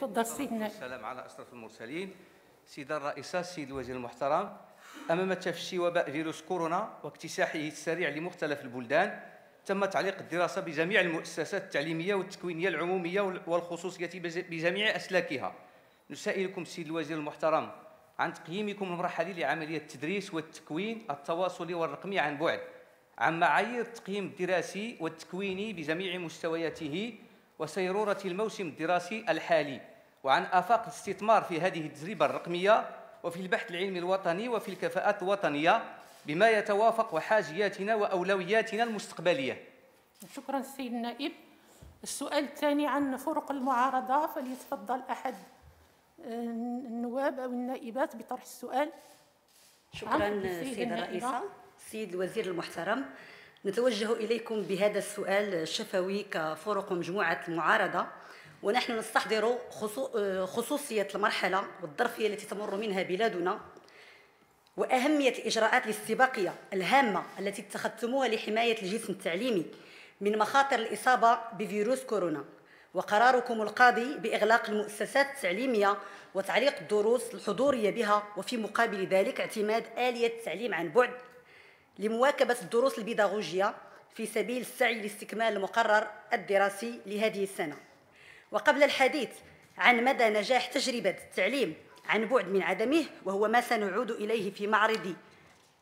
تفضل سيدنا السلام على اشرف المرسلين سيد الرئيسه السيد الوزير المحترم امام تفشي وباء فيروس كورونا واكتساحه السريع لمختلف البلدان تم تعليق الدراسه بجميع المؤسسات التعليميه والتكوينيه العموميه والخصوصيه بجميع اسلاكها نسائلكم السيد الوزير المحترم عن تقييمكم المرحلي لعمليه التدريس والتكوين التواصلي والرقمي عن بعد عن معايير التقييم الدراسي والتكويني بجميع مستوياته وسيروره الموسم الدراسي الحالي وعن آفاق الاستثمار في هذه التجربة الرقمية وفي البحث العلمي الوطني وفي الكفاءات الوطنية بما يتوافق وحاجياتنا وأولوياتنا المستقبلية شكرا السيد النائب السؤال الثاني عن فرق المعارضة فليتفضل أحد النواب أو النائبات بطرح السؤال شكرا سيد الرئيسة سيد الوزير المحترم نتوجه إليكم بهذا السؤال الشفوي كفرق مجموعة المعارضة ونحن نستحضر خصوصية المرحلة والظرفية التي تمر منها بلادنا وأهمية الإجراءات الاستباقية الهامة التي اتخذتموها لحماية الجسم التعليمي من مخاطر الإصابة بفيروس كورونا وقراركم القاضي بإغلاق المؤسسات التعليمية وتعليق الدروس الحضورية بها وفي مقابل ذلك اعتماد آلية التعليم عن بعد لمواكبة الدروس البيداغوجية في سبيل السعي لاستكمال المقرر الدراسي لهذه السنه وقبل الحديث عن مدى نجاح تجربة التعليم عن بعد من عدمه وهو ما سنعود إليه في معرض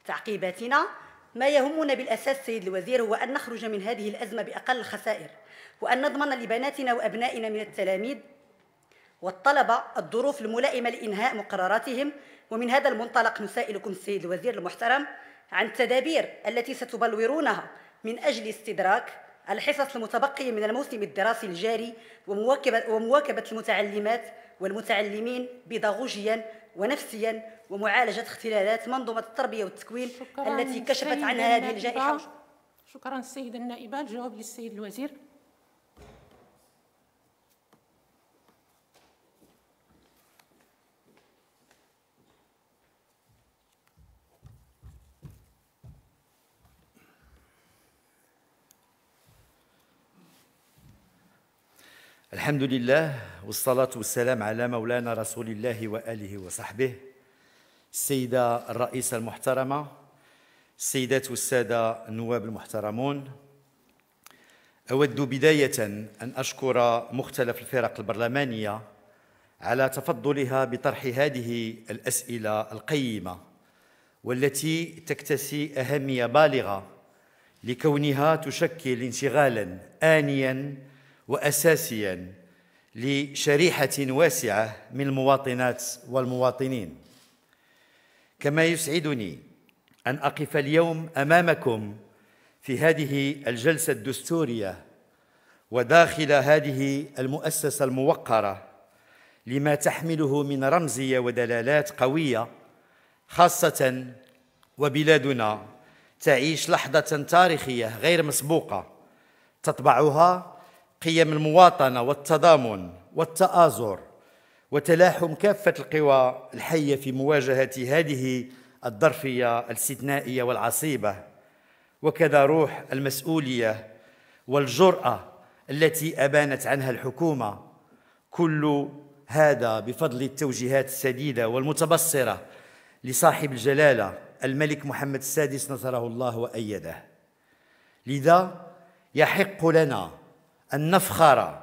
تعقيباتنا ما يهمنا بالأساس سيد الوزير هو أن نخرج من هذه الأزمة بأقل الخسائر وأن نضمن لبناتنا وأبنائنا من التلاميذ والطلبة الظروف الملائمة لإنهاء مقرراتهم ومن هذا المنطلق نسائلكم السيد الوزير المحترم عن التدابير التي ستبلورونها من أجل استدراك الحصص المتبقية من الموسم الدراسي الجاري ومواكبة, ومواكبة المتعلمات والمتعلمين بيداغوجيا ونفسيا ومعالجة اختلالات منظومة التربية والتكوين التي كشفت عنها هذه الجائحة شكرا السيدة النائبة الجواب للسيد الوزير الحمد لله والصلاة والسلام على مولانا رسول الله وآله وصحبه السيدة الرئيسة المحترمة السيدات والسادة النواب المحترمون أود بداية أن أشكر مختلف الفرق البرلمانية على تفضلها بطرح هذه الأسئلة القيمة والتي تكتسي أهمية بالغة لكونها تشكل انشغالا آنيا واساسيا لشريحه واسعه من المواطنات والمواطنين كما يسعدني ان اقف اليوم امامكم في هذه الجلسه الدستوريه وداخل هذه المؤسسه الموقره لما تحمله من رمزيه ودلالات قويه خاصه وبلادنا تعيش لحظه تاريخيه غير مسبوقه تطبعها قيم المواطنه والتضامن والتآزر وتلاحم كافه القوى الحيه في مواجهه هذه الظرفيه الاستثنائيه والعصيبه وكذا روح المسؤوليه والجراه التي ابانت عنها الحكومه كل هذا بفضل التوجيهات السديده والمتبصره لصاحب الجلاله الملك محمد السادس نصره الله وايده لذا يحق لنا أن نفخر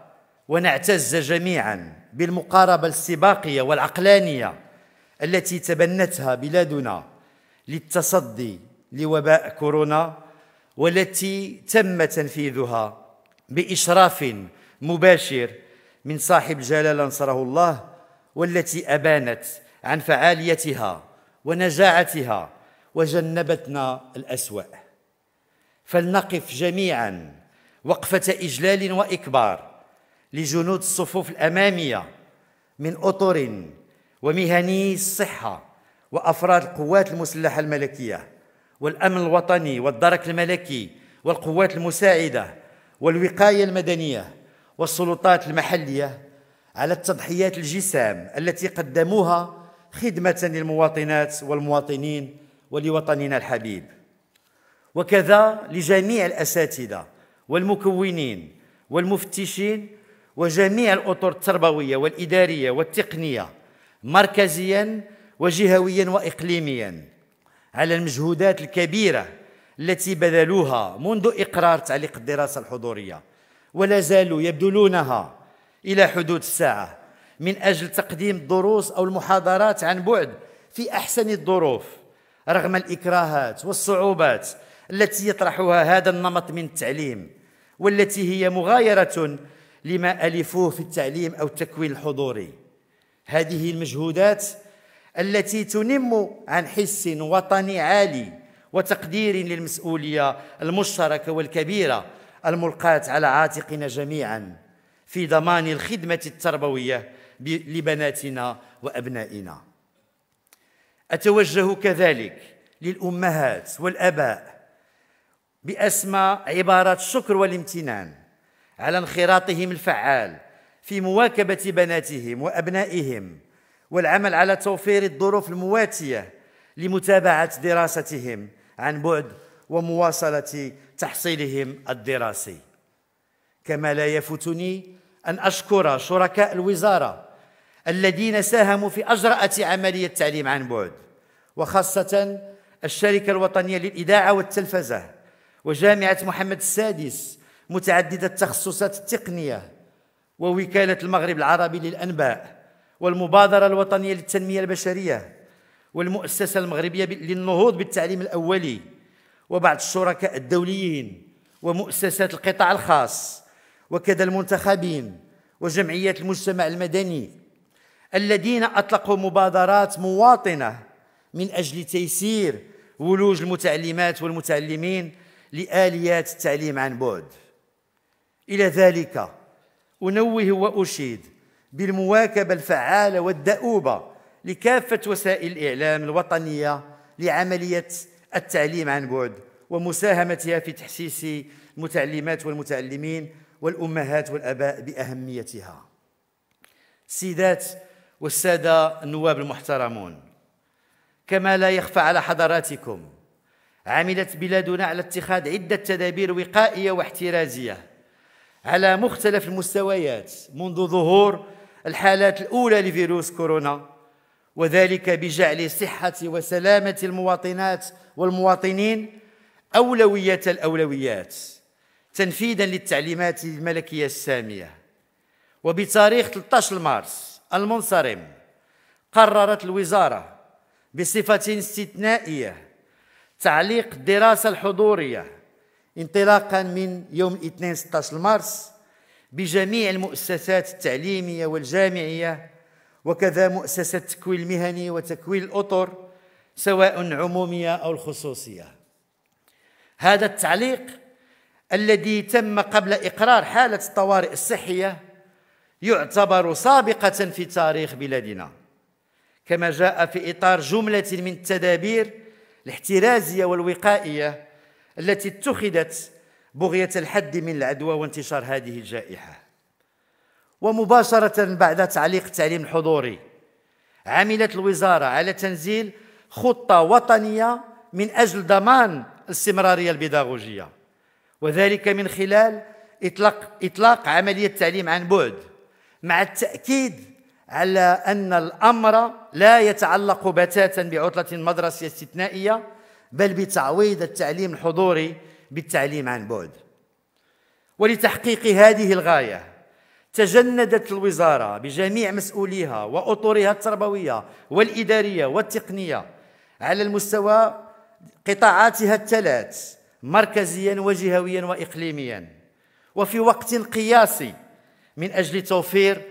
ونعتز جميعا بالمقاربة السباقية والعقلانية التي تبنتها بلادنا للتصدي لوباء كورونا والتي تم تنفيذها بإشراف مباشر من صاحب جلالة نصره الله والتي أبانت عن فعاليتها ونجاعتها وجنبتنا الأسوأ فلنقف جميعاً وقفة إجلال وإكبار لجنود الصفوف الأمامية من أطر ومهني الصحة وأفراد القوات المسلحة الملكية والأمن الوطني والدرك الملكي والقوات المساعدة والوقاية المدنية والسلطات المحلية على التضحيات الجسام التي قدموها خدمة للمواطنات والمواطنين ولوطننا الحبيب وكذا لجميع الأساتذة والمكونين والمفتشين وجميع الاطر التربويه والاداريه والتقنيه مركزيا وجهويا واقليميا على المجهودات الكبيره التي بذلوها منذ اقرار تعليق الدراسه الحضوريه ولا زالوا يبذلونها الى حدود الساعه من اجل تقديم الدروس او المحاضرات عن بعد في احسن الظروف رغم الاكراهات والصعوبات التي يطرحها هذا النمط من التعليم والتي هي مغايرة لما ألفوه في التعليم أو التكوين الحضوري هذه المجهودات التي تنم عن حس وطني عالي وتقدير للمسؤولية المشتركة والكبيرة الملقاة على عاتقنا جميعا في ضمان الخدمة التربوية لبناتنا وأبنائنا أتوجه كذلك للأمهات والأباء بأسمى عبارات الشكر والامتنان على انخراطهم الفعال في مواكبة بناتهم وأبنائهم والعمل على توفير الظروف المواتية لمتابعة دراستهم عن بعد ومواصلة تحصيلهم الدراسي كما لا يفوتني أن أشكر شركاء الوزارة الذين ساهموا في أجرأة عملية التعليم عن بعد وخاصة الشركة الوطنية للإذاعة والتلفزة وجامعة محمد السادس متعددة التخصصات التقنية ووكالة المغرب العربي للأنباء والمبادرة الوطنية للتنمية البشرية والمؤسسة المغربية للنهوض بالتعليم الأولي وبعض الشركاء الدوليين ومؤسسات القطاع الخاص وكذا المنتخبين وجمعيات المجتمع المدني الذين أطلقوا مبادرات مواطنة من أجل تيسير ولوج المتعلمات والمتعلمين لآليات التعليم عن بعد إلى ذلك أنوه وأشيد بالمواكبة الفعالة والدؤوبة لكافة وسائل الإعلام الوطنية لعملية التعليم عن بعد ومساهمتها في تحسيس المتعلمات والمتعلمين والأمهات والأباء بأهميتها السيدات والسادة النواب المحترمون كما لا يخفى على حضراتكم عملت بلادنا على اتخاذ عدة تدابير وقائية واحترازية على مختلف المستويات منذ ظهور الحالات الأولى لفيروس كورونا وذلك بجعل صحة وسلامة المواطنات والمواطنين أولوية الأولويات تنفيذا للتعليمات الملكية السامية وبتاريخ 13 مارس المنصرم قررت الوزارة بصفة استثنائية تعليق الدراسة الحضورية انطلاقا من يوم الاثنين 16 مارس بجميع المؤسسات التعليمية والجامعية وكذا مؤسسة التكوين المهني وتكوين الأطر سواء عمومية أو الخصوصية هذا التعليق الذي تم قبل إقرار حالة الطوارئ الصحية يعتبر سابقة في تاريخ بلادنا كما جاء في إطار جملة من التدابير الاحترازية والوقائية التي اتخذت بغية الحد من العدوى وانتشار هذه الجائحة ومباشرة بعد تعليق التعليم الحضوري عملت الوزارة على تنزيل خطة وطنية من أجل ضمان الاستمرارية البيداغوجية وذلك من خلال إطلاق, إطلاق عملية التعليم عن بعد مع التأكيد على أن الأمر لا يتعلق بتاتا بعطلة مدرسية استثنائية بل بتعويض التعليم الحضوري بالتعليم عن بعد ولتحقيق هذه الغاية تجندت الوزارة بجميع مسؤوليها وأطرها التربوية والإدارية والتقنية على المستوى قطاعاتها الثلاث مركزيا وجهويا وإقليميا وفي وقت قياسي من أجل توفير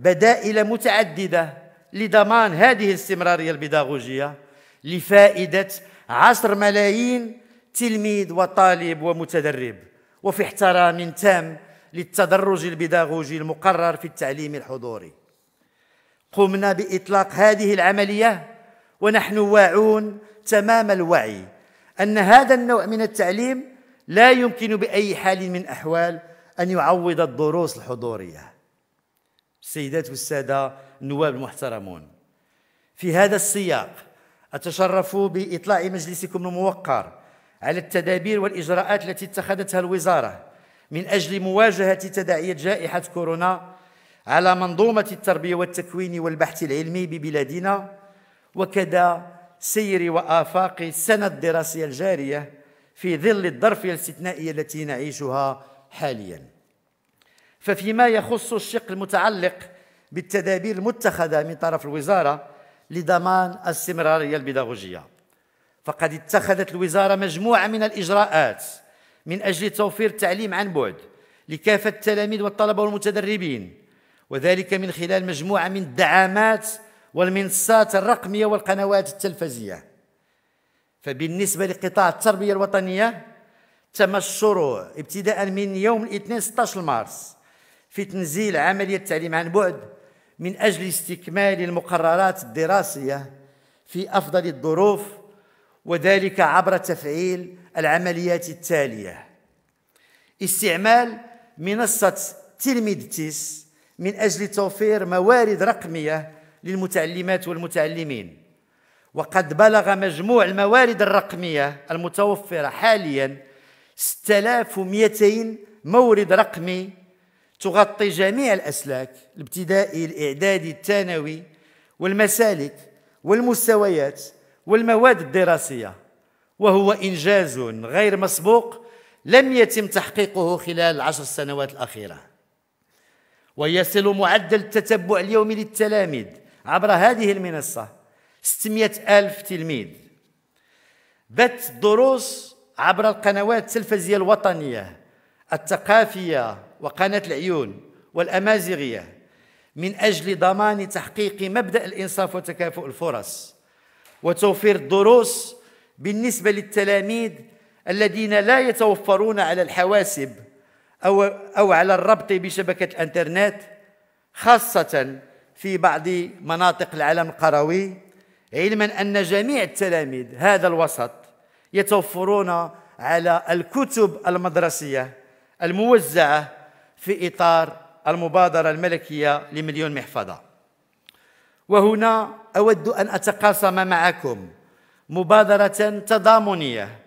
بدائل متعددة لضمان هذه الاستمرارية البيداغوجية لفائدة عشر ملايين تلميذ وطالب ومتدرب وفي احترام تام للتدرج البيداغوجي المقرر في التعليم الحضوري قمنا بإطلاق هذه العملية ونحن واعون تمام الوعي أن هذا النوع من التعليم لا يمكن بأي حال من أحوال أن يعوض الدروس الحضورية السيدات والسادة النواب المحترمون في هذا السياق أتشرف بإطلاع مجلسكم الموقر على التدابير والإجراءات التي اتخذتها الوزارة من أجل مواجهة تداعيات جائحة كورونا على منظومة التربية والتكوين والبحث العلمي ببلادنا وكذا سير وآفاق السنة الدراسية الجارية في ظل الظرف الاستثنائي التي نعيشها حالياً ففيما يخص الشق المتعلق بالتدابير المتخذة من طرف الوزارة لضمان الاستمرارية البيداغوجية فقد اتخذت الوزارة مجموعة من الإجراءات من أجل توفير التعليم عن بعد لكافة التلاميذ والطلبة والمتدربين وذلك من خلال مجموعة من الدعامات والمنصات الرقمية والقنوات التلفزية فبالنسبة لقطاع التربية الوطنية تم الشروع ابتداء من يوم الاثنين 16 مارس في تنزيل عملية التعليم عن بعد من أجل استكمال المقررات الدراسية في أفضل الظروف وذلك عبر تفعيل العمليات التالية استعمال منصة تلميذتيس من أجل توفير موارد رقمية للمتعلمات والمتعلمين وقد بلغ مجموع الموارد الرقمية المتوفرة حاليا 6200 مورد رقمي تغطي جميع الأسلاك الابتدائي الإعدادي الثانوي والمسالك والمستويات والمواد الدراسية وهو إنجاز غير مسبوق لم يتم تحقيقه خلال العشر سنوات الأخيرة ويصل معدل التتبع اليومي للتلاميذ عبر هذه المنصة 600 ألف تلميذ بث الدروس عبر القنوات التلفزية الوطنية الثقافية وقناة العيون والأمازيغية من أجل ضمان تحقيق مبدأ الإنصاف وتكافؤ الفرص وتوفير الدروس بالنسبة للتلاميذ الذين لا يتوفرون على الحواسب أو, أو على الربط بشبكة الأنترنت خاصة في بعض مناطق العالم القروي علما أن جميع التلاميذ هذا الوسط يتوفرون على الكتب المدرسية الموزعة في إطار المبادرة الملكية لمليون محفظة وهنا أود أن أتقاسم معكم مبادرة تضامنية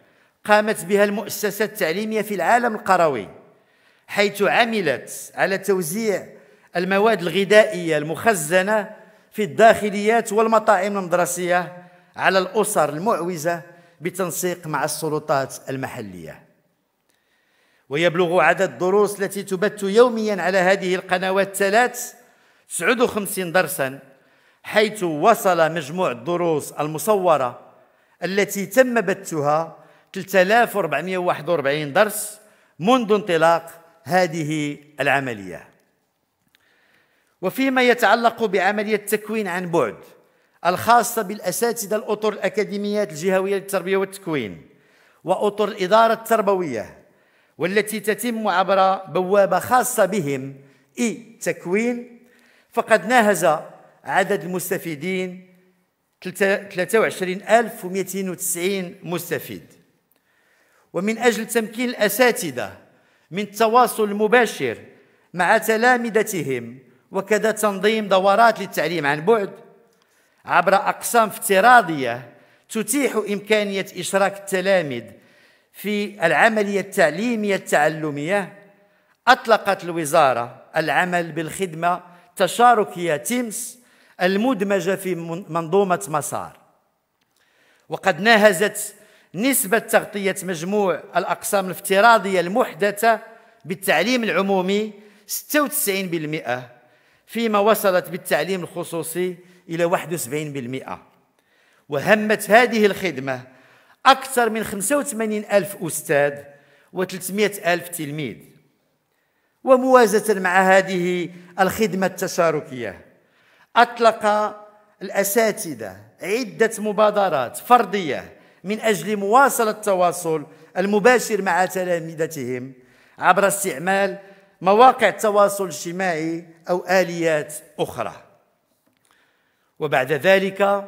قامت بها المؤسسة التعليمية في العالم القروي حيث عملت على توزيع المواد الغذائية المخزنة في الداخليات والمطاعم المدرسية على الأسر المعوزة بتنسيق مع السلطات المحلية ويبلغ عدد الدروس التي تبث يوميا على هذه القنوات الثلاث 59 درسا حيث وصل مجموع الدروس المصورة التي تم بثها 3441 درس منذ انطلاق هذه العملية وفيما يتعلق بعملية التكوين عن بعد الخاصة بالأساتذة الأطر الأكاديميات الجهوية للتربية والتكوين وأطر الإدارة التربوية والتي تتم عبر بوابة خاصة بهم إي تكوين فقد ناهز عدد المستفيدين 23290 مستفيد ومن أجل تمكين الأساتذة من التواصل المباشر مع تلامذتهم وكذا تنظيم دورات للتعليم عن بعد عبر أقسام افتراضية تتيح إمكانية إشراك التلاميذ في العملية التعليمية التعلمية أطلقت الوزارة العمل بالخدمة تشاركية تيمس المدمجة في منظومة مسار وقد ناهزت نسبة تغطية مجموع الأقسام الافتراضية المحدثة بالتعليم العمومي 96% فيما وصلت بالتعليم الخصوصي إلى 71% وهمت هذه الخدمة أكثر من 85 ألف أستاذ و300 ألف تلميذ وموازة مع هذه الخدمة التشاركية أطلق الأساتذة عدة مبادرات فردية من أجل مواصلة التواصل المباشر مع تلامذتهم عبر استعمال مواقع التواصل الاجتماعي أو آليات أخرى وبعد ذلك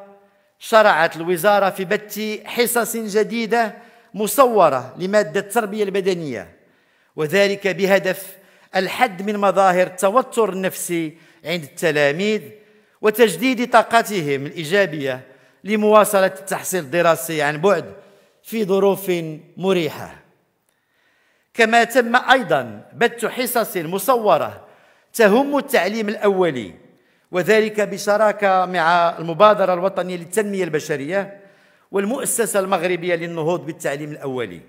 شرعت الوزارة في بث حصص جديدة مصورة لمادة التربية البدنية وذلك بهدف الحد من مظاهر التوتر النفسي عند التلاميذ وتجديد طاقتهم الإيجابية لمواصلة التحصيل الدراسي عن بعد في ظروف مريحة كما تم أيضا بث حصص مصورة تهم التعليم الأولي وذلك بشراكة مع المبادرة الوطنية للتنمية البشرية والمؤسسة المغربية للنهوض بالتعليم الأولي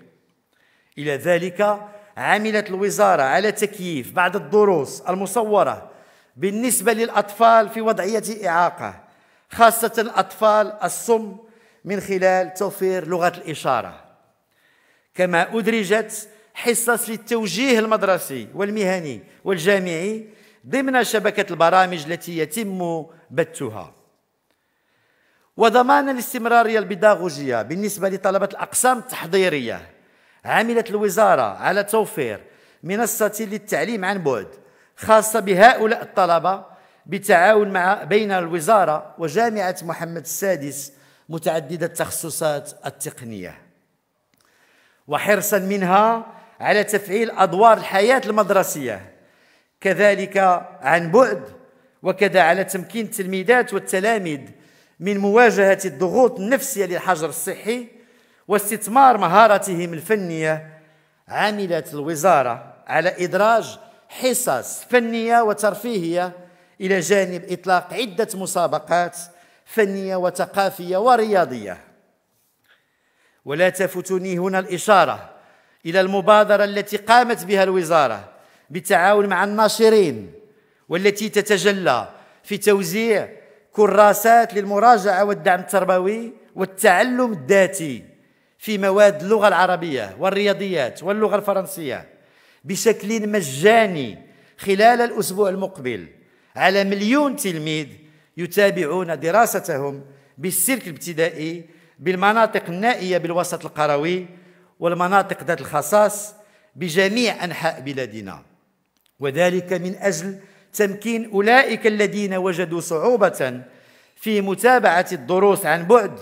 إلى ذلك عملت الوزارة على تكييف بعض الدروس المصورة بالنسبة للأطفال في وضعية إعاقة خاصة الأطفال الصم من خلال توفير لغة الإشارة كما أدرجت حصص للتوجيه المدرسي والمهني والجامعي ضمن شبكة البرامج التي يتم بثها وضمان الاستمرارية البداغوجية بالنسبة لطلبة الأقسام التحضيرية عملت الوزارة على توفير منصة للتعليم عن بعد خاصة بهؤلاء الطلبة بالتعاون مع بين الوزارة وجامعة محمد السادس متعددة التخصصات التقنية وحرصا منها على تفعيل أدوار الحياة المدرسية كذلك عن بعد وكذا على تمكين التلميذات والتلاميذ من مواجهة الضغوط النفسية للحجر الصحي واستثمار مهاراتهم الفنية عملت الوزارة على إدراج حصص فنية وترفيهية إلى جانب إطلاق عدة مسابقات فنية وثقافية ورياضية ولا تفوتني هنا الإشارة إلى المبادرة التي قامت بها الوزارة بالتعاون مع الناشرين والتي تتجلى في توزيع كراسات للمراجعه والدعم التربوي والتعلم الذاتي في مواد اللغه العربيه والرياضيات واللغه الفرنسيه بشكل مجاني خلال الاسبوع المقبل على مليون تلميذ يتابعون دراستهم بالسلك الابتدائي بالمناطق النائيه بالوسط القروي والمناطق ذات الخصاص بجميع انحاء بلادنا وذلك من أجل تمكين أولئك الذين وجدوا صعوبة في متابعة الدروس عن بعد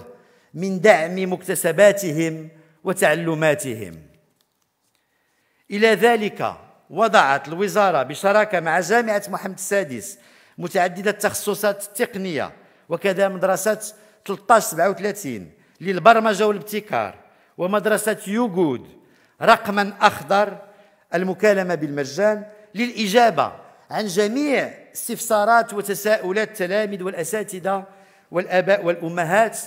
من دعم مكتسباتهم وتعلماتهم إلى ذلك وضعت الوزارة بشراكة مع جامعة محمد السادس متعددة التخصصات التقنية وكذا مدرسة 1337 للبرمجة والابتكار ومدرسة يوجود رقما أخضر المكالمة بالمجان للإجابة عن جميع استفسارات وتساؤلات التلاميذ والأساتذة والآباء والأمهات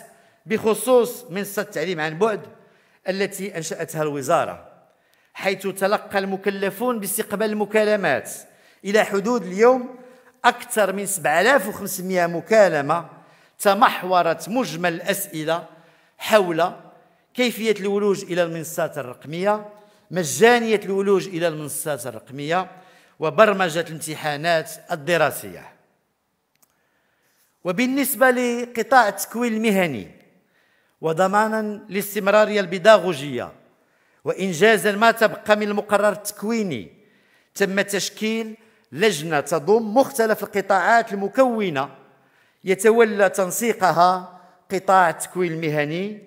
بخصوص منصة التعليم عن بعد التي أنشأتها الوزارة حيث تلقى المكلفون باستقبال المكالمات إلى حدود اليوم أكثر من 7500 مكالمة تمحورت مجمل الأسئلة حول كيفية الولوج إلى المنصات الرقمية مجانية الولوج إلى المنصات الرقمية وبرمجة الامتحانات الدراسية وبالنسبة لقطاع التكوين المهني وضمانا للاستمرارية البداغوجية وإنجازا ما تبقى من المقرر التكويني تم تشكيل لجنة تضم مختلف القطاعات المكونة يتولى تنسيقها قطاع التكوين المهني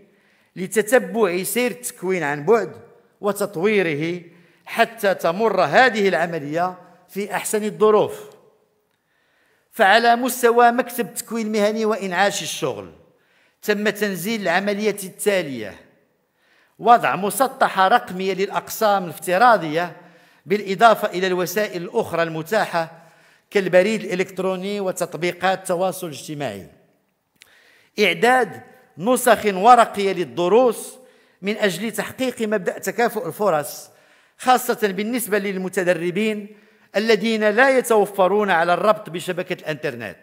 لتتبع سير التكوين عن بعد وتطويره حتى تمر هذه العملية في أحسن الظروف فعلى مستوى مكتب تكوين مهني وإنعاش الشغل تم تنزيل العملية التالية وضع مسطحة رقمية للأقسام الافتراضية بالإضافة إلى الوسائل الأخرى المتاحة كالبريد الإلكتروني وتطبيقات التواصل الاجتماعي إعداد نسخ ورقية للدروس من أجل تحقيق مبدأ تكافؤ الفرص خاصة بالنسبة للمتدربين الذين لا يتوفرون على الربط بشبكة الانترنت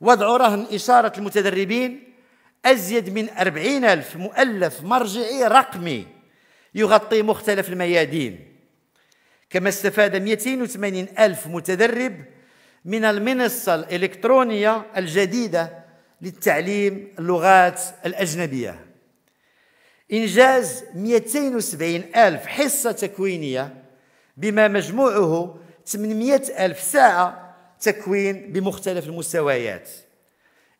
وضع رهن إشارة المتدربين أزيد من أربعين ألف مؤلف مرجعي رقمي يغطي مختلف الميادين كما استفاد 280 ألف متدرب من المنصة الإلكترونية الجديدة للتعليم اللغات الأجنبية إنجاز 270 ألف حصة تكوينية بما مجموعه 800 ألف ساعة تكوين بمختلف المستويات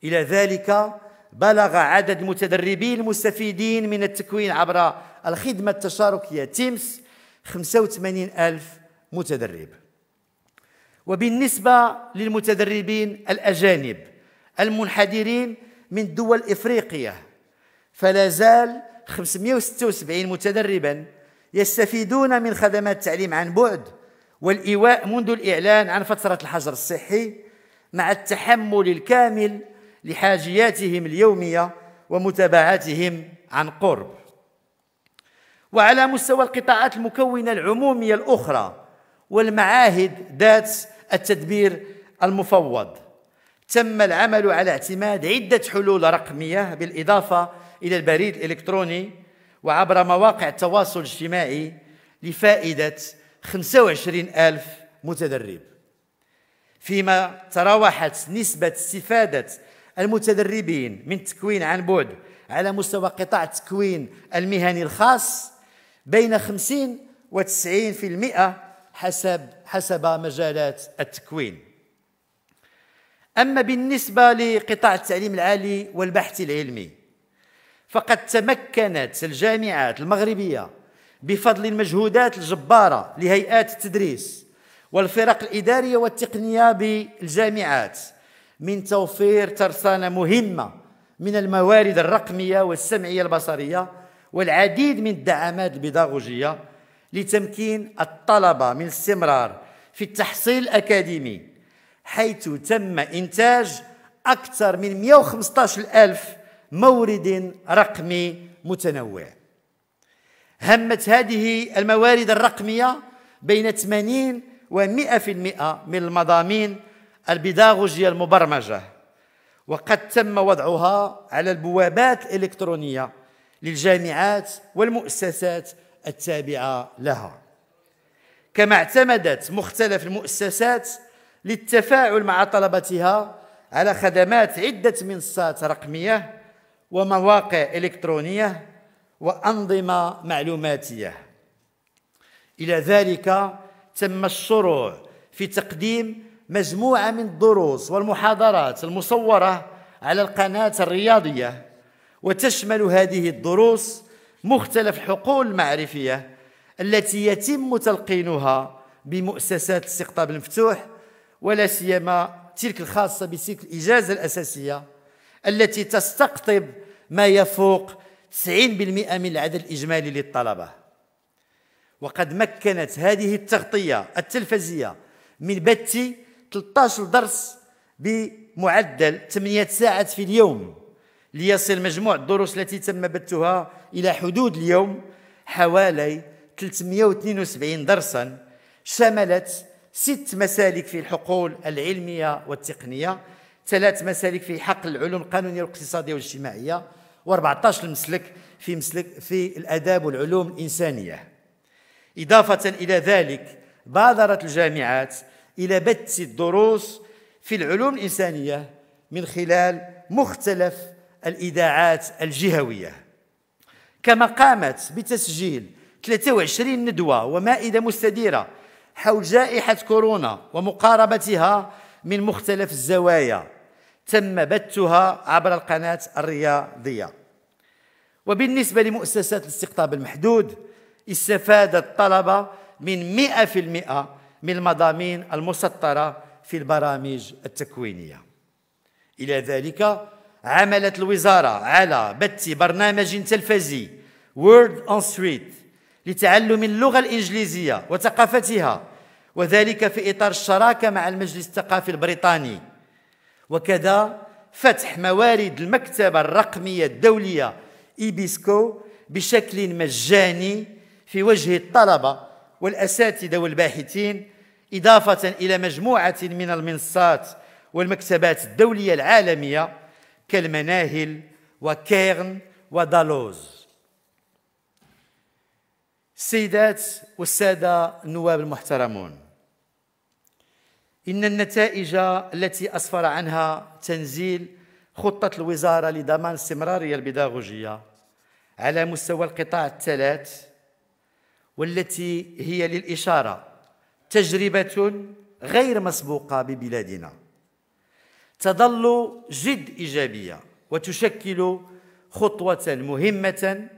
إلى ذلك بلغ عدد المتدربين المستفيدين من التكوين عبر الخدمة التشاركية تيمس 85 ألف متدرب وبالنسبة للمتدربين الأجانب المنحدرين من دول إفريقية فلا زال 576 متدربا يستفيدون من خدمات التعليم عن بعد والإيواء منذ الإعلان عن فترة الحجر الصحي مع التحمل الكامل لحاجياتهم اليومية ومتابعتهم عن قرب وعلى مستوى القطاعات المكونة العمومية الأخرى والمعاهد ذات التدبير المفوض تم العمل على اعتماد عدة حلول رقمية بالإضافة إلى البريد الإلكتروني وعبر مواقع التواصل الاجتماعي لفائدة 25 ألف متدرب فيما تراوحت نسبة استفادة المتدربين من التكوين عن بعد على مستوى قطاع التكوين المهني الخاص بين 50 و 90% حسب حسب مجالات التكوين. أما بالنسبة لقطاع التعليم العالي والبحث العلمي فقد تمكنت الجامعات المغربية بفضل المجهودات الجبارة لهيئات التدريس والفرق الإدارية والتقنية بالجامعات من توفير ترسانة مهمة من الموارد الرقمية والسمعية البصرية والعديد من الدعامات البيداغوجية لتمكين الطلبة من الاستمرار في التحصيل الأكاديمي حيث تم إنتاج أكثر من 115 ألف مورد رقمي متنوع همت هذه الموارد الرقمية بين 80 و 100% من المضامين البيداغوجية المبرمجة وقد تم وضعها على البوابات الإلكترونية للجامعات والمؤسسات التابعة لها كما اعتمدت مختلف المؤسسات للتفاعل مع طلبتها على خدمات عدة منصات رقمية ومواقع إلكترونية وأنظمة معلوماتية إلى ذلك تم الشروع في تقديم مجموعة من الدروس والمحاضرات المصورة على القناة الرياضية وتشمل هذه الدروس مختلف الحقول المعرفية التي يتم تلقينها بمؤسسات الاستقطاب المفتوح ولا سيما تلك الخاصة بتلك الإجازة الأساسية التي تستقطب ما يفوق 90% من العدد الإجمالي للطلبة وقد مكنت هذه التغطية التلفزية من بث 13 درس بمعدل 8 ساعات في اليوم ليصل مجموع الدروس التي تم بثها إلى حدود اليوم حوالي 372 درسا شملت ست مسالك في الحقول العلمية والتقنية ثلاث مسالك في حق العلوم القانونيه والاقتصاديه والاجتماعيه و14 مسلك في مسلك في الاداب والعلوم الانسانيه اضافه الى ذلك بادرت الجامعات الى بث الدروس في العلوم الانسانيه من خلال مختلف الاذاعات الجهويه كما قامت بتسجيل 23 ندوه ومائده مستديره حول جائحه كورونا ومقاربتها من مختلف الزوايا تم بثها عبر القناة الرياضية وبالنسبة لمؤسسات الاستقطاب المحدود استفاد الطلبة من 100% من المضامين المسطرة في البرامج التكوينية إلى ذلك عملت الوزارة على بث برنامج تلفزي وورد اون ستريت لتعلم اللغة الإنجليزية وثقافتها وذلك في إطار الشراكة مع المجلس الثقافي البريطاني وكذا فتح موارد المكتبة الرقمية الدولية إيبيسكو بشكل مجاني في وجه الطلبة والأساتذة والباحثين إضافة إلى مجموعة من المنصات والمكتبات الدولية العالمية كالمناهل وكيرن ودالوز السيدات والسادة النواب المحترمون إن النتائج التي أسفر عنها تنزيل خطة الوزارة لضمان استمرارية البداغوجية على مستوى القطاع الثلاث والتي هي للإشارة تجربة غير مسبوقة ببلادنا تظل جد إيجابية وتشكل خطوة مهمة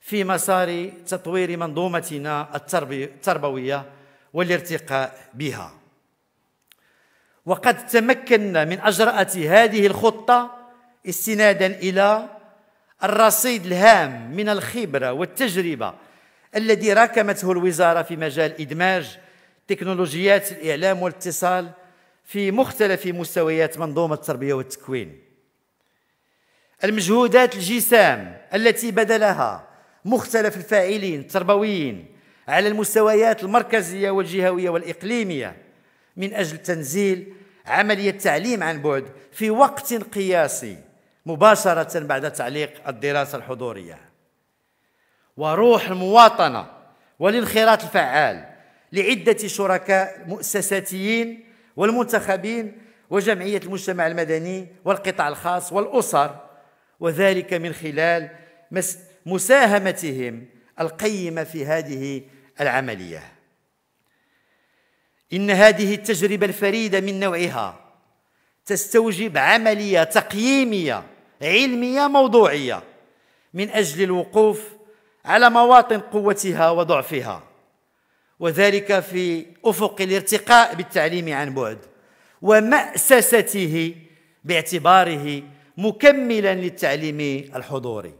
في مسار تطوير منظومتنا التربوية والارتقاء بها وقد تمكنا من اجراءه هذه الخطه استنادا الى الرصيد الهام من الخبره والتجربه الذي راكمته الوزاره في مجال ادماج تكنولوجيات الاعلام والاتصال في مختلف مستويات منظومه التربيه والتكوين المجهودات الجسام التي بذلها مختلف الفاعلين التربويين على المستويات المركزيه والجهويه والاقليميه من أجل تنزيل عملية تعليم عن بعد في وقت قياسي مباشرة بعد تعليق الدراسة الحضورية وروح المواطنة والانخراط الفعال لعدة شركاء مؤسساتيين والمنتخبين وجمعية المجتمع المدني والقطاع الخاص والأسر وذلك من خلال مساهمتهم القيمة في هذه العملية إن هذه التجربة الفريدة من نوعها تستوجب عملية تقييمية علمية موضوعية من أجل الوقوف على مواطن قوتها وضعفها وذلك في أفق الارتقاء بالتعليم عن بعد ومأسسته باعتباره مكملا للتعليم الحضوري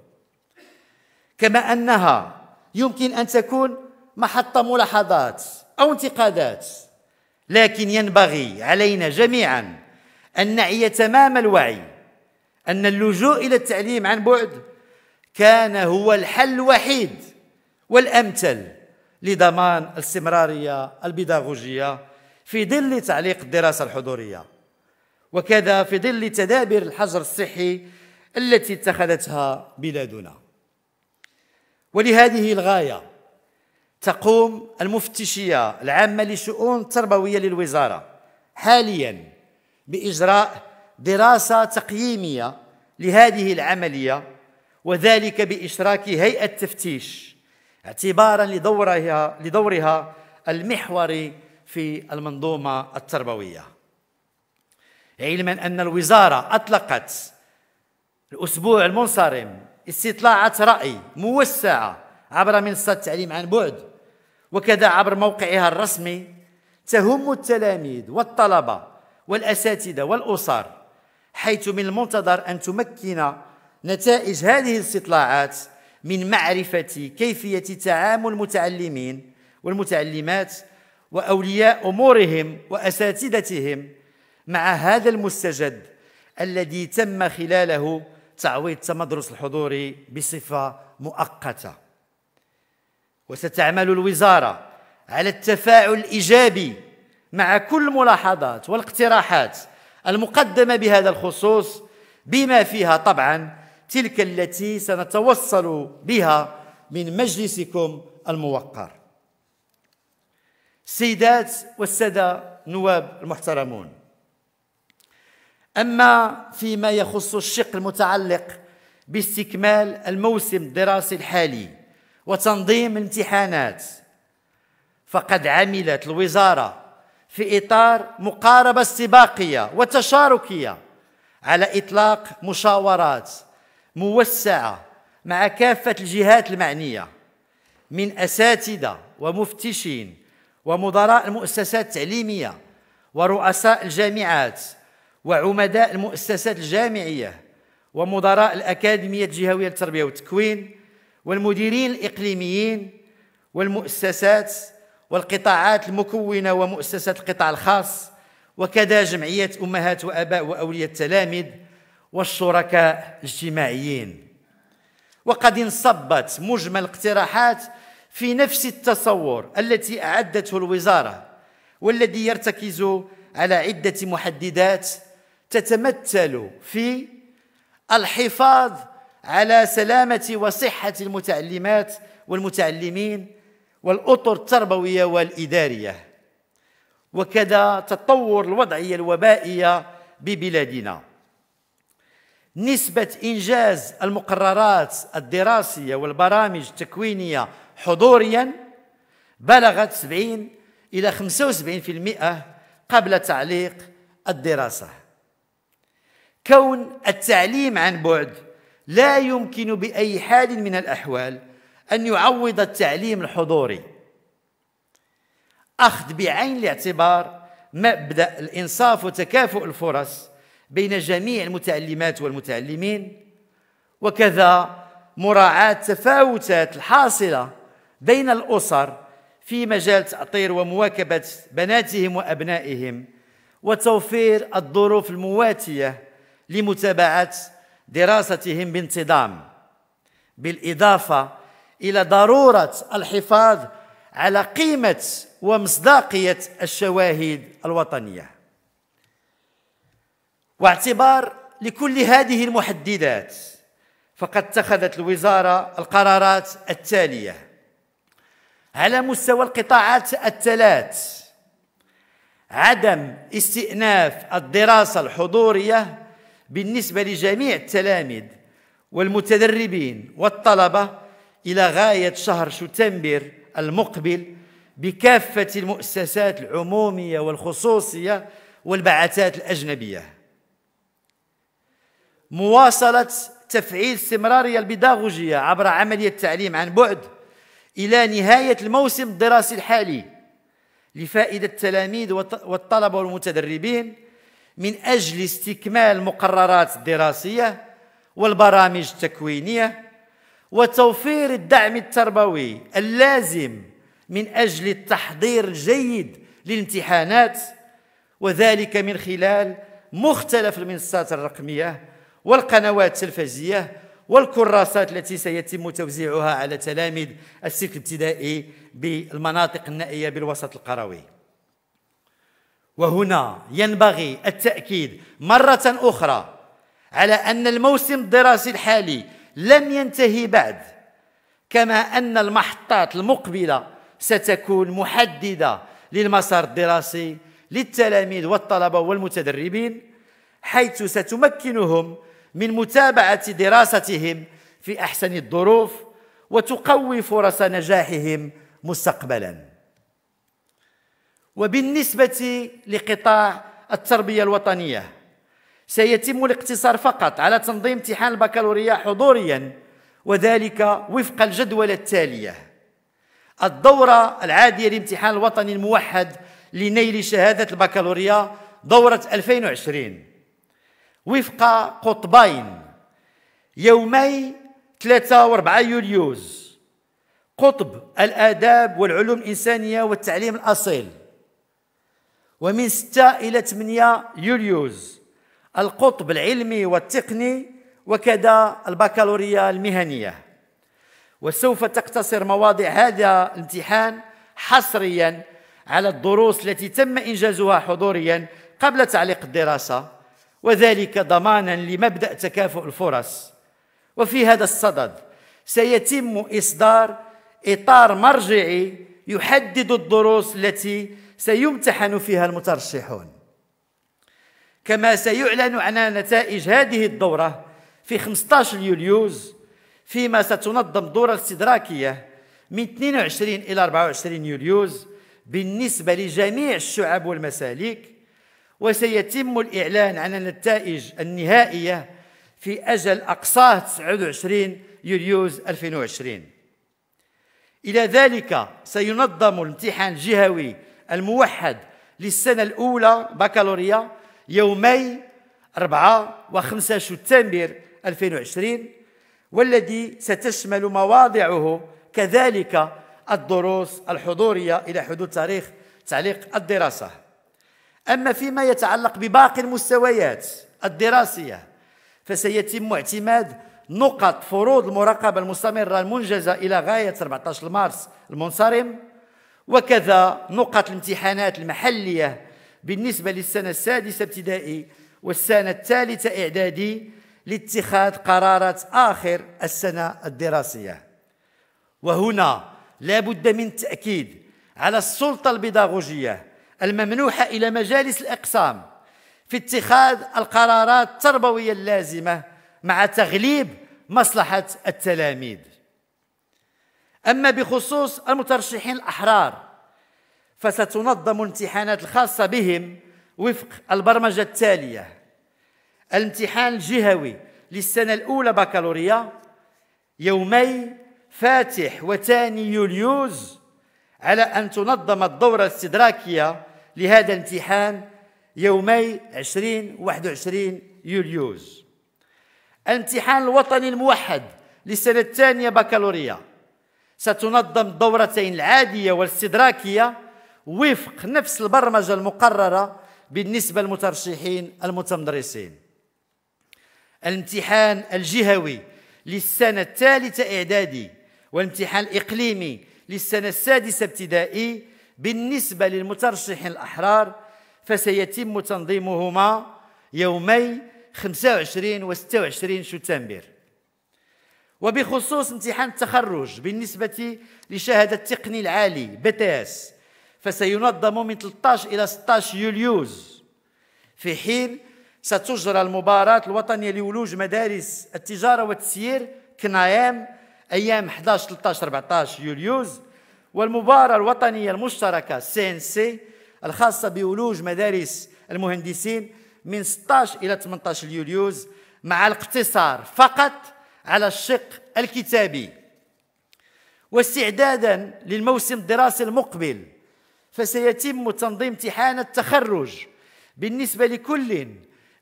كما أنها يمكن أن تكون محط ملاحظات أو انتقادات لكن ينبغي علينا جميعا أن نعي تمام الوعي أن اللجوء إلى التعليم عن بعد كان هو الحل الوحيد والأمثل لضمان الاستمرارية البيداغوجية في ظل تعليق الدراسة الحضورية وكذا في ظل تدابير الحجر الصحي التي اتخذتها بلادنا ولهذه الغايه تقوم المفتشية العامة لشؤون التربوية للوزارة حاليا بإجراء دراسة تقييمية لهذه العملية وذلك بإشراك هيئة تفتيش اعتبارا لدورها لدورها المحوري في المنظومة التربوية علما أن الوزارة أطلقت الأسبوع المنصرم استطلاعات رأي موسعة عبر منصة التعليم عن بعد وكذا عبر موقعها الرسمي تهم التلاميذ والطلبة والأساتذة والأسر حيث من المنتظر أن تمكن نتائج هذه الاستطلاعات من معرفة كيفية تعامل المتعلمين والمتعلمات وأولياء أمورهم وأساتذتهم مع هذا المستجد الذي تم خلاله تعويض التمدرس الحضوري بصفة مؤقتة وستعمل الوزارة على التفاعل الإيجابي مع كل الملاحظات والاقتراحات المقدمة بهذا الخصوص بما فيها طبعا تلك التي سنتوصل بها من مجلسكم الموقر السيدات والسادة نواب المحترمون أما فيما يخص الشق المتعلق باستكمال الموسم الدراسي الحالي وتنظيم الامتحانات فقد عملت الوزاره في اطار مقاربه استباقيه وتشاركيه على اطلاق مشاورات موسعه مع كافه الجهات المعنيه من اساتذه ومفتشين ومدراء المؤسسات التعليميه ورؤساء الجامعات وعمداء المؤسسات الجامعيه ومدراء الاكاديميه الجهويه للتربيه والتكوين والمديرين الإقليميين والمؤسسات والقطاعات المكونة ومؤسسات القطاع الخاص وكذا جمعية أمهات وأباء وأولياء التلاميذ والشركاء الاجتماعيين وقد انصبت مجمل الاقتراحات في نفس التصور التي أعدته الوزارة والذي يرتكز على عدة محددات تتمثل في الحفاظ على سلامة وصحة المتعلمات والمتعلمين والأطر التربوية والإدارية وكذا تطور الوضعية الوبائية ببلادنا نسبة إنجاز المقررات الدراسية والبرامج التكوينية حضوريا بلغت 70 إلى 75% قبل تعليق الدراسة كون التعليم عن بعد لا يمكن باي حال من الاحوال ان يعوض التعليم الحضوري اخذ بعين الاعتبار مبدا الانصاف وتكافؤ الفرص بين جميع المتعلمات والمتعلمين وكذا مراعاه تفاوتات الحاصله بين الاسر في مجال تاطير ومواكبه بناتهم وابنائهم وتوفير الظروف المواتيه لمتابعه دراستهم بانتظام بالاضافه الى ضروره الحفاظ على قيمه ومصداقيه الشواهد الوطنيه واعتبار لكل هذه المحددات فقد اتخذت الوزاره القرارات التاليه على مستوى القطاعات الثلاث عدم استئناف الدراسه الحضوريه بالنسبة لجميع التلاميذ والمتدربين والطلبة إلى غاية شهر شتنبر المقبل بكافة المؤسسات العمومية والخصوصية والبعثات الأجنبية مواصلة تفعيل استمرارية البيداغوجية عبر عملية التعليم عن بعد إلى نهاية الموسم الدراسي الحالي لفائدة التلاميذ والطلبة والمتدربين من أجل استكمال المقررات الدراسية والبرامج التكوينية وتوفير الدعم التربوي اللازم من أجل التحضير الجيد للامتحانات وذلك من خلال مختلف المنصات الرقمية والقنوات التلفزية والكراسات التي سيتم توزيعها على تلاميذ السلك الابتدائي بالمناطق النائية بالوسط القروي وهنا ينبغي التأكيد مرة أخرى على أن الموسم الدراسي الحالي لم ينتهي بعد كما أن المحطات المقبلة ستكون محددة للمسار الدراسي للتلاميذ والطلبة والمتدربين حيث ستمكنهم من متابعة دراستهم في أحسن الظروف وتقوي فرص نجاحهم مستقبلاً وبالنسبة لقطاع التربية الوطنية سيتم الاقتصار فقط على تنظيم امتحان البكالوريا حضوريا وذلك وفق الجدول التالية الدورة العادية لامتحان الوطني الموحد لنيل شهادة البكالوريا دورة 2020 وفق قطبين يومي 3 و 4 يوليوز قطب الآداب والعلوم الإنسانية والتعليم الأصيل ومن 6 إلى 8 يوليوز القطب العلمي والتقني وكذا البكالوريا المهنية وسوف تقتصر مواضيع هذا الامتحان حصريا على الدروس التي تم إنجازها حضوريا قبل تعليق الدراسة وذلك ضمانا لمبدأ تكافؤ الفرص وفي هذا الصدد سيتم إصدار إطار مرجعي يحدد الدروس التي سيمتحن فيها المترشحون كما سيعلن عن نتائج هذه الدورة في 15 يوليوز فيما ستنظم دورة استدراكية من 22 إلى 24 يوليوز بالنسبة لجميع الشعب والمساليك وسيتم الإعلان عن النتائج النهائية في أجل أقصاه 29 يوليوز 2020 إلى ذلك سينظم الامتحان الجهوي الموحد للسنة الأولى بكالوريا يومي 4 و5 سبتمبر 2020 والذي ستشمل مواضعه كذلك الدروس الحضورية إلى حدود تاريخ تعليق الدراسة أما فيما يتعلق بباقي المستويات الدراسية فسيتم اعتماد نقط فروض المراقبة المستمرة المنجزة إلى غاية 14 مارس المنصرم وكذا نقط الامتحانات المحلية بالنسبة للسنة السادسة ابتدائي والسنة الثالثة إعدادي لاتخاذ قرارات آخر السنة الدراسية وهنا لا بد من التأكيد على السلطة البيداغوجية الممنوحة إلى مجالس الأقسام في اتخاذ القرارات التربوية اللازمة مع تغليب مصلحة التلاميذ أما بخصوص المترشحين الأحرار فستنظم الامتحانات الخاصة بهم وفق البرمجة التالية الامتحان الجهوي للسنة الأولى بكالوريا يومي فاتح وثاني يوليوز على أن تنظم الدورة الاستدراكية لهذا الامتحان يومي 20 و 21 يوليوز الامتحان الوطني الموحد للسنة الثانية بكالوريا ستنظم دورتين العادية والاستدراكية وفق نفس البرمجة المقررة بالنسبة للمترشحين المتمدرسين الامتحان الجهوي للسنة الثالثة إعدادي والامتحان الإقليمي للسنة السادسة ابتدائي بالنسبة للمترشحين الأحرار فسيتم تنظيمهما يومي 25 و 26 شتنبر وبخصوص امتحان التخرج بالنسبة لشهادة التقني العالي بي تي اس فسينظم من 13 إلى 16 يوليوز في حين ستجرى المباراة الوطنية لولوج مدارس التجارة والتسيير كنايام أيام 11 13 14 يوليوز والمباراة الوطنية المشتركة سي ان سي الخاصة بولوج مدارس المهندسين من 16 إلى 18 يوليوز مع الاقتصار فقط على الشق الكتابي واستعدادا للموسم الدراسي المقبل فسيتم تنظيم امتحان التخرج بالنسبة لكل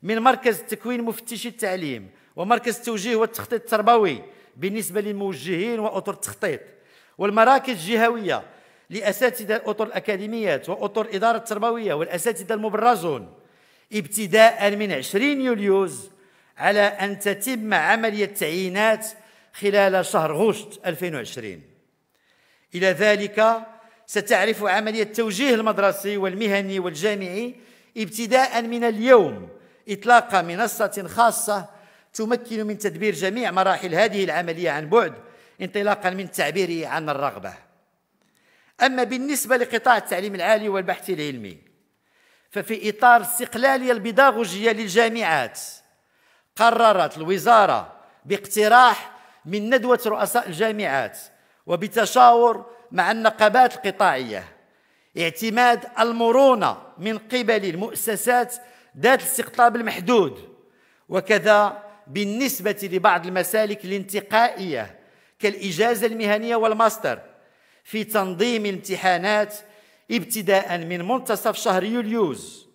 من مركز تكوين مفتشي التعليم ومركز التوجيه والتخطيط التربوي بالنسبة للموجهين وأطر التخطيط والمراكز الجهوية لأساتذة الأطر الأكاديميات وأطر الإدارة التربوية والأساتذة المبرزون ابتداء من 20 يوليوز على أن تتم عملية تعيينات خلال شهر غشت 2020 إلى ذلك ستعرف عملية التوجيه المدرسي والمهني والجامعي ابتداء من اليوم إطلاق منصة خاصة تمكن من تدبير جميع مراحل هذه العملية عن بعد انطلاقا من التعبير عن الرغبة أما بالنسبة لقطاع التعليم العالي والبحث العلمي ففي إطار استقلالية البيداغوجية للجامعات قررت الوزارة باقتراح من ندوة رؤساء الجامعات وبتشاور مع النقابات القطاعية اعتماد المرونة من قبل المؤسسات ذات الاستقطاب المحدود وكذا بالنسبة لبعض المسالك الانتقائية كالإجازة المهنية والماستر في تنظيم الامتحانات ابتداء من منتصف شهر يوليوز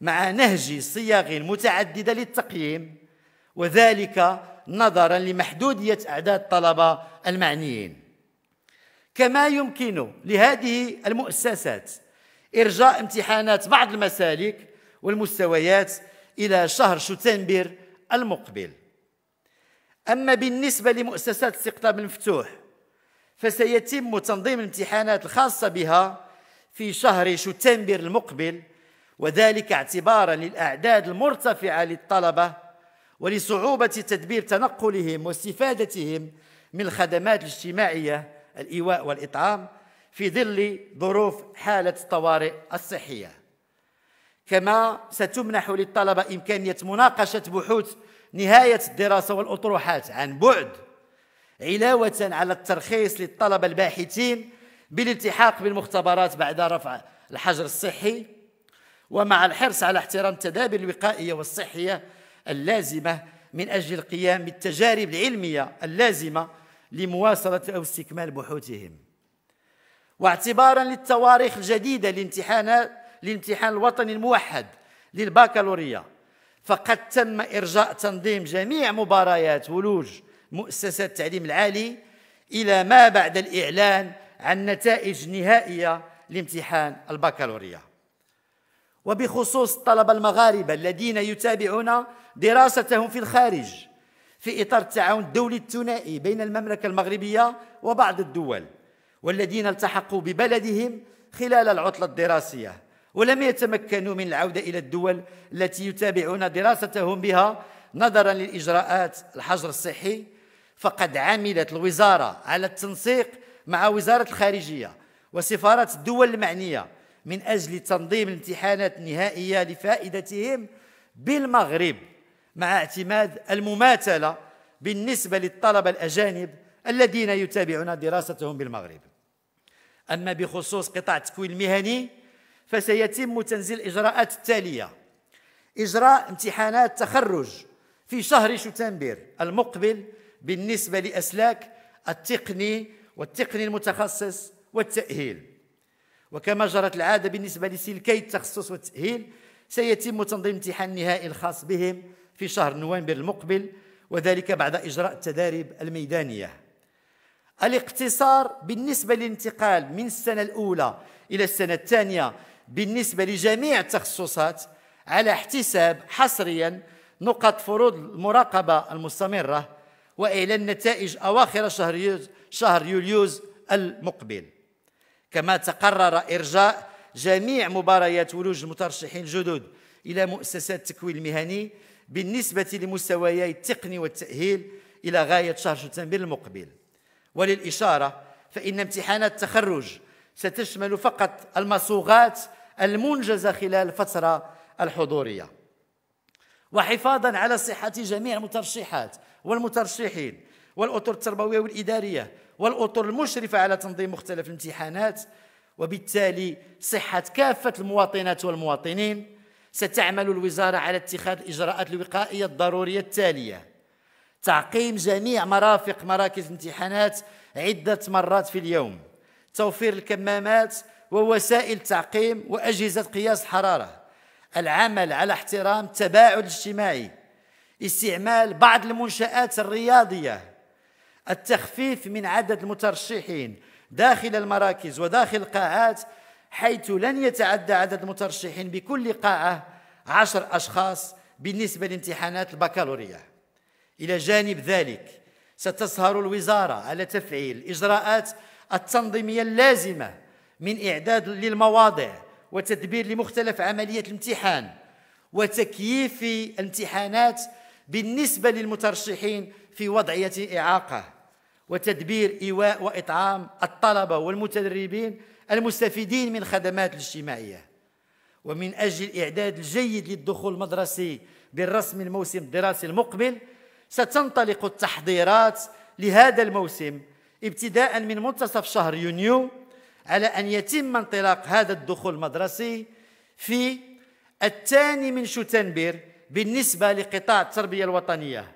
مع نهج صياغ متعددة للتقييم وذلك نظرا لمحدودية أعداد الطلبة المعنيين كما يمكن لهذه المؤسسات إرجاء امتحانات بعض المسالك والمستويات إلى شهر شتنبر المقبل أما بالنسبة لمؤسسات الاستقطاب المفتوح فسيتم تنظيم الامتحانات الخاصة بها في شهر شتنبر المقبل وذلك اعتبارا للأعداد المرتفعة للطلبة ولصعوبة تدبير تنقلهم واستفادتهم من الخدمات الاجتماعية الإيواء والإطعام في ظل ظروف حالة الطوارئ الصحية كما ستمنح للطلبة إمكانية مناقشة بحوث نهاية الدراسة والأطروحات عن بعد علاوة على الترخيص للطلبة الباحثين بالالتحاق بالمختبرات بعد رفع الحجر الصحي ومع الحرص على احترام التدابير الوقائية والصحية اللازمة من أجل القيام بالتجارب العلمية اللازمة لمواصلة أو استكمال بحوثهم واعتبارا للتواريخ الجديدة لامتحان الامتحان الوطني الموحد للبكالوريا فقد تم إرجاء تنظيم جميع مباريات ولوج مؤسسة التعليم العالي إلى ما بعد الإعلان عن نتائج نهائية لامتحان البكالوريا وبخصوص الطلبة المغاربة الذين يتابعون دراستهم في الخارج في إطار التعاون الدولي الثنائي بين المملكة المغربية وبعض الدول والذين التحقوا ببلدهم خلال العطلة الدراسية ولم يتمكنوا من العودة إلى الدول التي يتابعون دراستهم بها نظرا للإجراءات الحجر الصحي فقد عملت الوزارة على التنسيق مع وزارة الخارجية وسفارات الدول المعنية من أجل تنظيم الامتحانات النهائية لفائدتهم بالمغرب مع اعتماد المماثلة بالنسبة للطلبة الأجانب الذين يتابعون دراستهم بالمغرب أما بخصوص قطاع التكوين المهني فسيتم تنزيل الإجراءات التالية إجراء امتحانات تخرج في شهر شتنبر المقبل بالنسبة لأسلاك التقني والتقني المتخصص والتأهيل وكما جرت العادة بالنسبة لسلكي التخصص والتأهيل سيتم تنظيم امتحان نهائي الخاص بهم في شهر نوفمبر المقبل وذلك بعد إجراء التدارب الميدانية الاقتصار بالنسبة للانتقال من السنة الأولى إلى السنة الثانية بالنسبة لجميع التخصصات على احتساب حصريا نقط فروض المراقبة المستمرة وإعلان نتائج أواخر شهر يوليوز المقبل كما تقرر إرجاء جميع مباريات ولوج المترشحين الجدد إلى مؤسسات التكوين المهني بالنسبة لمستويي التقني والتأهيل إلى غاية شهر شتنبر المقبل وللإشارة فإن امتحانات التخرج ستشمل فقط المصوغات المنجزة خلال الفترة الحضورية وحفاظا على صحة جميع المترشحات والمترشحين والأطر التربوية والإدارية والأطر المشرفة على تنظيم مختلف الامتحانات وبالتالي صحة كافة المواطنات والمواطنين ستعمل الوزارة على اتخاذ الإجراءات الوقائية الضرورية التالية تعقيم جميع مرافق مراكز الامتحانات عدة مرات في اليوم توفير الكمامات ووسائل تعقيم وأجهزة قياس الحرارة العمل على احترام التباعد الاجتماعي استعمال بعض المنشآت الرياضية التخفيف من عدد المترشحين داخل المراكز وداخل القاعات حيث لن يتعدى عدد المترشحين بكل قاعة عشر أشخاص بالنسبة لامتحانات البكالوريا إلى جانب ذلك ستسهر الوزارة على تفعيل الإجراءات التنظيمية اللازمة من إعداد للمواضع وتدبير لمختلف عمليات الامتحان وتكييف امتحانات بالنسبة للمترشحين في وضعية إعاقة وتدبير إيواء وإطعام الطلبة والمتدربين المستفيدين من الخدمات الاجتماعية ومن أجل الإعداد الجيد للدخول المدرسي بالرسم الموسم الدراسي المقبل ستنطلق التحضيرات لهذا الموسم ابتداء من منتصف شهر يونيو على أن يتم انطلاق هذا الدخول المدرسي في الثاني من شتنبر بالنسبة لقطاع التربية الوطنية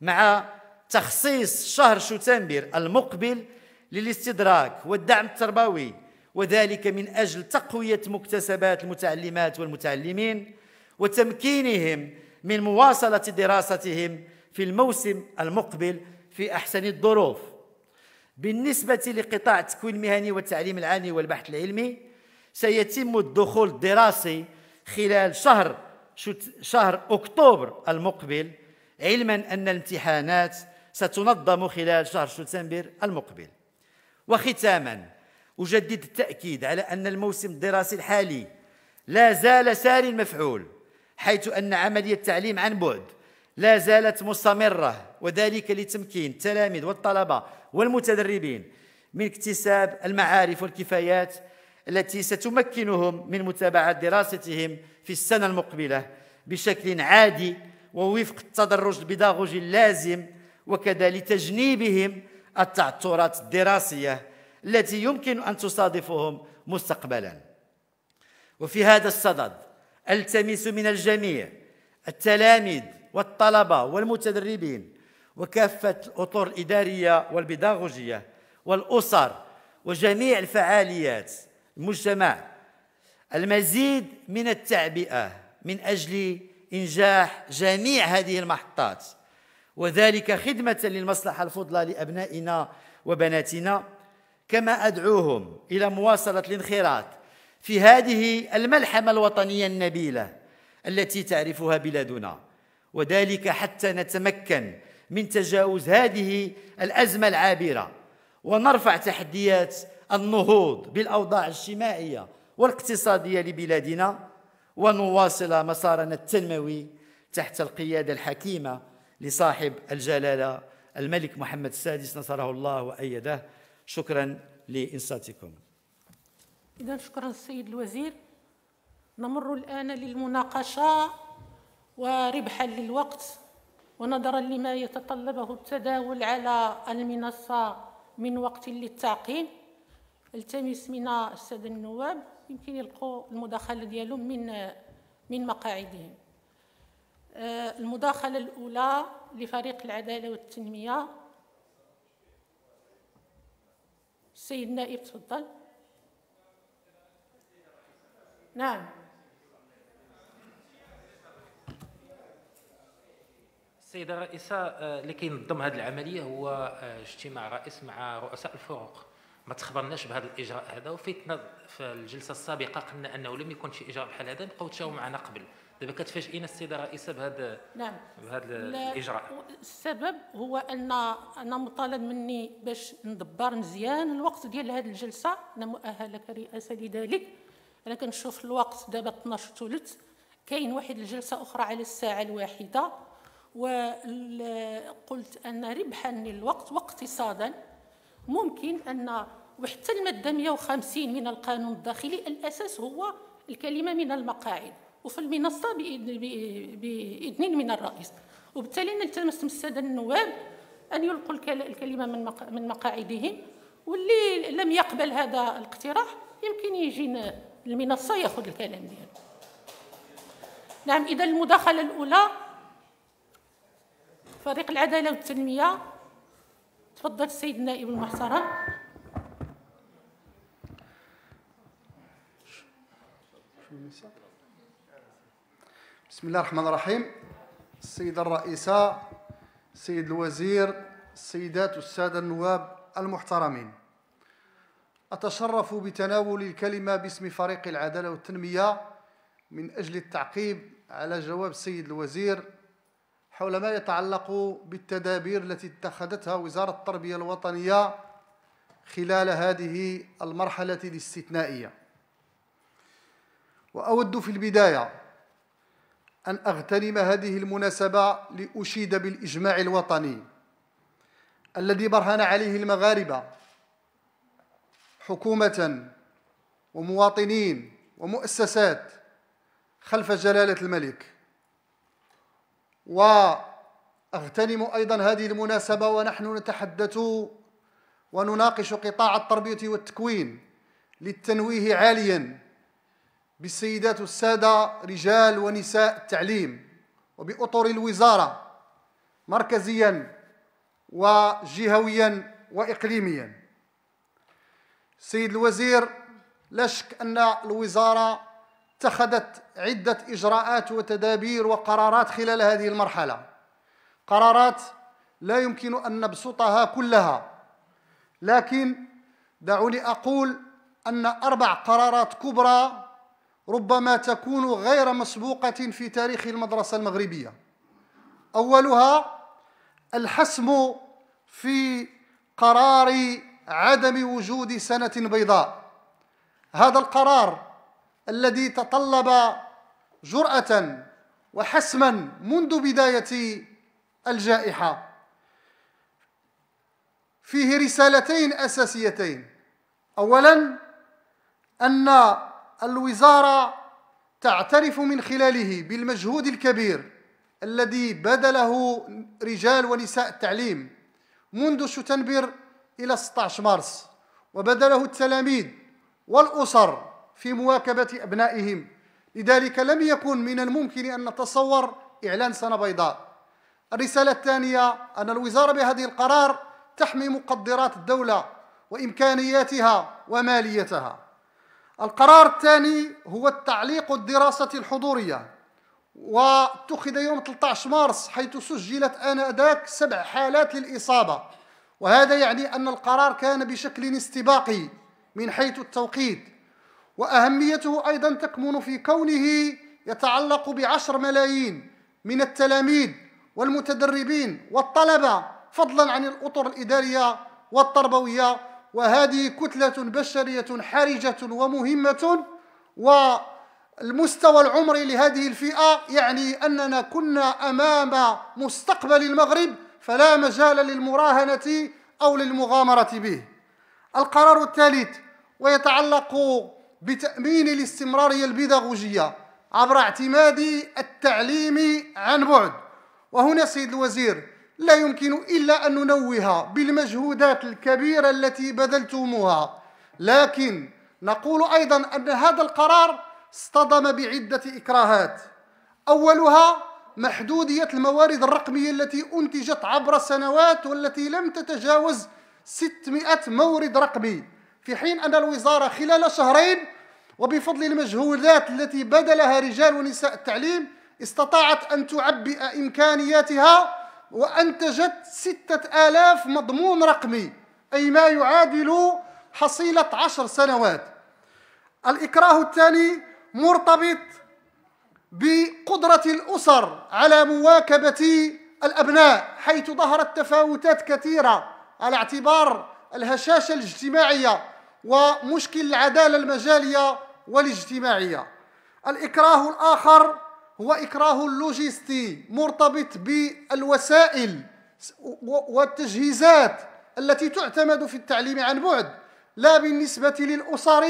مع تخصيص شهر شتنبر المقبل للاستدراك والدعم التربوي وذلك من أجل تقوية مكتسبات المتعلمات والمتعلمين وتمكينهم من مواصلة دراستهم في الموسم المقبل في أحسن الظروف بالنسبة لقطاع التكوين المهني والتعليم العالي والبحث العلمي سيتم الدخول الدراسي خلال شهر شهر أكتوبر المقبل علما أن الامتحانات ستنظم خلال شهر شتنبر المقبل وختاما أجدد التأكيد على أن الموسم الدراسي الحالي لا زال ساري المفعول حيث أن عملية التعليم عن بعد لا زالت مستمرة وذلك لتمكين التلاميذ والطلبة والمتدربين من اكتساب المعارف والكفايات التي ستمكنهم من متابعة دراستهم في السنة المقبلة بشكل عادي ووفق التدرج البيداغوجي اللازم وكذا لتجنيبهم التعثرات الدراسية التي يمكن أن تصادفهم مستقبلا وفي هذا الصدد ألتمس من الجميع التلاميذ والطلبة والمتدربين وكافة الأطر الإدارية والبيداغوجية والأسر وجميع الفعاليات المجتمع المزيد من التعبئة من أجل إنجاح جميع هذه المحطات وذلك خدمة للمصلحة الفضلى لأبنائنا وبناتنا كما أدعوهم إلى مواصلة الانخراط في هذه الملحمة الوطنية النبيلة التي تعرفها بلادنا وذلك حتى نتمكن من تجاوز هذه الأزمة العابرة ونرفع تحديات النهوض بالاوضاع الاجتماعيه والاقتصاديه لبلادنا ونواصل مسارنا التنموي تحت القياده الحكيمه لصاحب الجلاله الملك محمد السادس نصره الله وايده شكرا لانصاتكم. اذا شكرا السيد الوزير نمر الان للمناقشه وربحا للوقت ونظرا لما يتطلبه التداول على المنصه من وقت للتعقيم التمس من الساده النواب يمكن يلقوا المداخله ديالهم من من مقاعدهم آه، المداخله الاولى لفريق العداله والتنميه السيد نائب تفضل نعم السيده الرئيسه اللي آه، كينظم هذه العمليه هو آه، اجتماع رئيس مع رؤساء الفرق ما تخبرناش بهذا الاجراء هذا وفيتنا في الجلسه السابقه قلنا انه لم يكن شي اجراء بحال هذا بقاو تشاو معنا قبل دابا كتفاجئينا السيده الرئيسه بهذا نعم بهذا الاجراء السبب هو ان انا مطالب مني باش ندبر مزيان الوقت ديال هذه الجلسه انا مؤهله كرئاسه لذلك انا كنشوف الوقت دابا 12 ثلث كاين واحد الجلسه اخرى على الساعه الواحده وقلت ان ربحا للوقت واقتصادا ممكن ان وحتى الماده 150 من القانون الداخلي الاساس هو الكلمه من المقاعد وفي المنصه باذن من الرئيس وبالتالي نلتمس من الساده النواب ان يلقوا الكلمه من من مقاعدهم واللي لم يقبل هذا الاقتراح يمكن يجي المنصه ياخذ الكلام ديالو نعم اذا المداخله الاولى فريق العداله والتنميه تفضل السيد النائب المحترم بسم الله الرحمن الرحيم السيدة الرئيسة السيد الوزير السيدات والسادة النواب المحترمين أتشرف بتناول الكلمة باسم فريق العدالة والتنمية من أجل التعقيب على جواب السيد الوزير حول ما يتعلق بالتدابير التي اتخذتها وزارة التربية الوطنية خلال هذه المرحلة الاستثنائية وأود في البداية أن أغتنم هذه المناسبة لأشيد بالإجماع الوطني الذي برهن عليه المغاربة حكومة ومواطنين ومؤسسات خلف جلالة الملك واغتنم ايضا هذه المناسبه ونحن نتحدث ونناقش قطاع التربيه والتكوين للتنويه عاليا بالسيدات والساده رجال ونساء التعليم وباطر الوزاره مركزيا وجهويا واقليميا السيد الوزير لا شك ان الوزاره اتخذت عدة إجراءات وتدابير وقرارات خلال هذه المرحلة قرارات لا يمكن أن نبسطها كلها لكن دعوني أقول أن أربع قرارات كبرى ربما تكون غير مسبوقة في تاريخ المدرسة المغربية أولها الحسم في قرار عدم وجود سنة بيضاء هذا القرار الذي تطلب جرأة وحسما منذ بداية الجائحة فيه رسالتين أساسيتين أولا أن الوزارة تعترف من خلاله بالمجهود الكبير الذي بذله رجال ونساء التعليم منذ شتنبر إلى 16 مارس وبذله التلاميذ والأسر في مواكبة أبنائهم لذلك لم يكن من الممكن أن نتصور إعلان سنة بيضاء الرسالة الثانية أن الوزارة بهذه القرار تحمي مقدرات الدولة وإمكانياتها وماليتها القرار الثاني هو التعليق الدراسة الحضورية واتخذ يوم 13 مارس حيث سجلت آنذاك سبع حالات للإصابة وهذا يعني أن القرار كان بشكل استباقي من حيث التوقيت وأهميته أيضا تكمن في كونه يتعلق بعشر ملايين من التلاميذ والمتدربين والطلبة فضلا عن الأطر الإدارية والتربوية وهذه كتلة بشرية حرجة ومهمة والمستوى العمري لهذه الفئة يعني أننا كنا أمام مستقبل المغرب فلا مجال للمراهنة أو للمغامرة به القرار الثالث ويتعلق بتأمين الاستمرارية البيداغوجية عبر اعتماد التعليم عن بعد وهنا سيد الوزير لا يمكن إلا أن ننوه بالمجهودات الكبيرة التي بذلتموها لكن نقول أيضا أن هذا القرار اصطدم بعدة إكراهات أولها محدودية الموارد الرقمية التي أنتجت عبر سنوات والتي لم تتجاوز 600 مورد رقمي في حين أن الوزارة خلال شهرين وبفضل المجهودات التي بذلها رجال ونساء التعليم استطاعت أن تعبئ إمكانياتها وأنتجت ستة آلاف مضمون رقمي أي ما يعادل حصيلة عشر سنوات الإكراه الثاني مرتبط بقدرة الأسر على مواكبة الأبناء حيث ظهرت تفاوتات كثيرة على اعتبار الهشاشة الاجتماعية ومشكل العدالة المجالية والاجتماعية الإكراه الآخر هو إكراه لوجستي مرتبط بالوسائل والتجهيزات التي تعتمد في التعليم عن بعد لا بالنسبة للأسر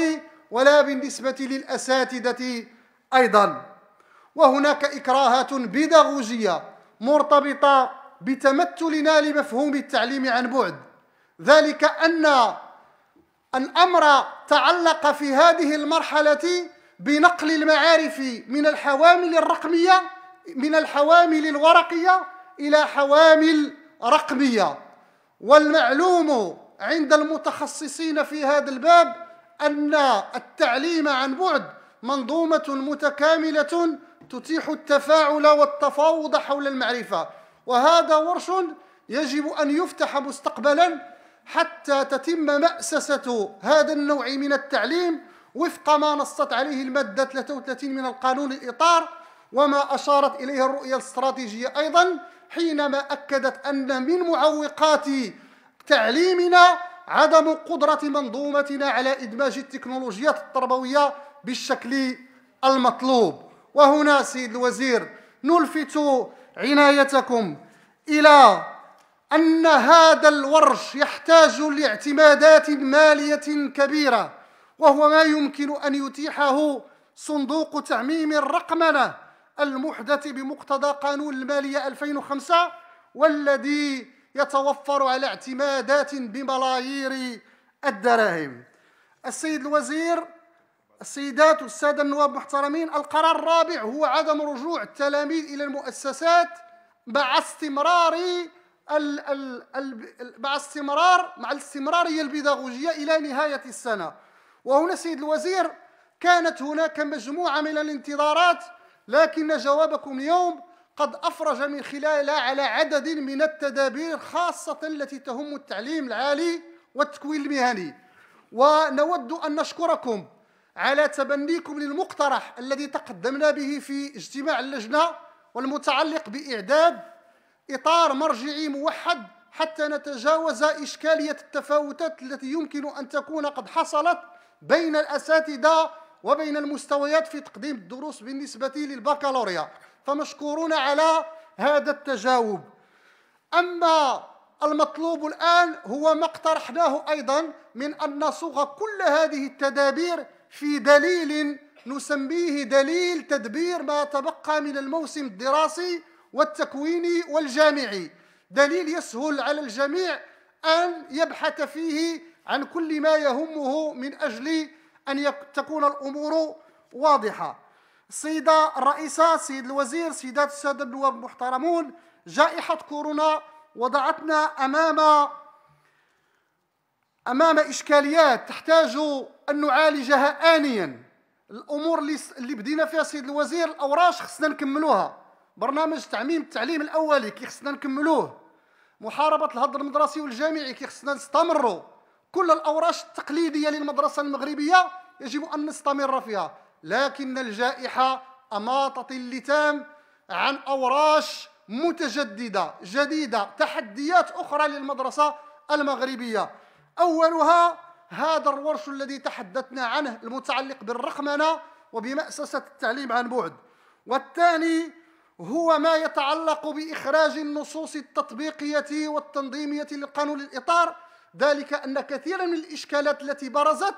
ولا بالنسبة للأساتذة أيضا وهناك إكراهات بيداغوجية مرتبطة بتمثلنا لمفهوم التعليم عن بعد ذلك أن الأمر تعلق في هذه المرحلة بنقل المعارف من الحوامل الرقمية من الحوامل الورقية إلى حوامل رقمية والمعلوم عند المتخصصين في هذا الباب أن التعليم عن بعد منظومة متكاملة تتيح التفاعل والتفاوض حول المعرفة وهذا ورش يجب أن يفتح مستقبلا حتى تتم مأسسة هذا النوع من التعليم وفق ما نصت عليه المادة 33 من القانون الإطار وما أشارت إليه الرؤية الاستراتيجية أيضا حينما أكدت أن من معوقات تعليمنا عدم قدرة منظومتنا على إدماج التكنولوجيات التربوية بالشكل المطلوب وهنا سيد الوزير نلفت عنايتكم إلى أن هذا الورش يحتاج لاعتمادات مالية كبيرة وهو ما يمكن أن يتيحه صندوق تعميم الرقمنة المحدث بمقتضى قانون المالية 2005 والذي يتوفر على اعتمادات بملايير الدراهم السيد الوزير السيدات والسادة النواب المحترمين القرار الرابع هو عدم رجوع التلاميذ إلى المؤسسات مع استمرار ال ال ال مع استمرار مع الاستمراريه البيداغوجيه الى نهايه السنه وهنا سيد الوزير كانت هناك مجموعه من الانتظارات لكن جوابكم اليوم قد افرج من خلالها على عدد من التدابير خاصه التي تهم التعليم العالي والتكوين المهني ونود ان نشكركم على تبنيكم للمقترح الذي تقدمنا به في اجتماع اللجنه والمتعلق باعداد إطار مرجعي موحد حتى نتجاوز إشكالية التفاوتات التي يمكن أن تكون قد حصلت بين الأساتذة وبين المستويات في تقديم الدروس بالنسبة للبكالوريا فمشكورون على هذا التجاوب أما المطلوب الآن هو ما اقترحناه أيضا من أن نصوغ كل هذه التدابير في دليل نسميه دليل تدبير ما تبقى من الموسم الدراسي والتكويني والجامعي دليل يسهل على الجميع أن يبحث فيه عن كل ما يهمه من أجل أن تكون الأمور واضحة السيدة الرئيسة سيد الوزير سيدات السادة النواب المحترمون جائحة كورونا وضعتنا أمام أمام إشكاليات تحتاج أن نعالجها آنيا الأمور اللي بدينا فيها سيد الوزير الأوراش خصنا نكملوها برنامج تعميم التعليم الاولي كي خصنا نكملوه محاربه الهدر المدرسي والجامعي كي خصنا نستمروا كل الاوراش التقليديه للمدرسه المغربيه يجب ان نستمر فيها لكن الجائحه اماطت اللتام عن اوراش متجدده جديده تحديات اخرى للمدرسه المغربيه اولها هذا الورش الذي تحدثنا عنه المتعلق بالرقمنه وبمأسسة التعليم عن بعد والثاني هو ما يتعلق بإخراج النصوص التطبيقية والتنظيمية للقانون الإطار ذلك أن كثيرا من الإشكالات التي برزت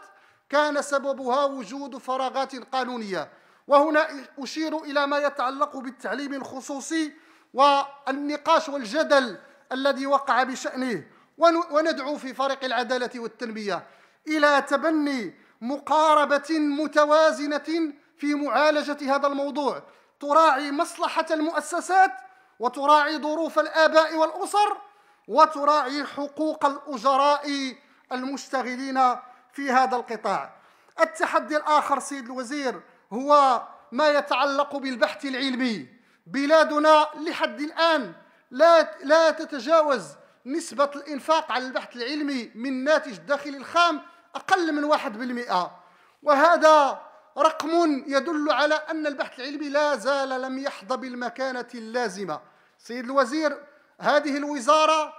كان سببها وجود فراغات قانونية وهنا أشير إلى ما يتعلق بالتعليم الخصوصي والنقاش والجدل الذي وقع بشأنه وندعو في فريق العدالة والتنمية إلى تبني مقاربة متوازنة في معالجة هذا الموضوع تراعي مصلحة المؤسسات وتراعي ظروف الآباء والأسر وتراعي حقوق الأجراء المشتغلين في هذا القطاع التحدي الآخر سيد الوزير هو ما يتعلق بالبحث العلمي بلادنا لحد الآن لا لا تتجاوز نسبة الإنفاق على البحث العلمي من ناتج الداخل الخام أقل من 1% وهذا رقم يدل على أن البحث العلمي لا زال لم يحظى بالمكانة اللازمة سيد الوزير هذه الوزارة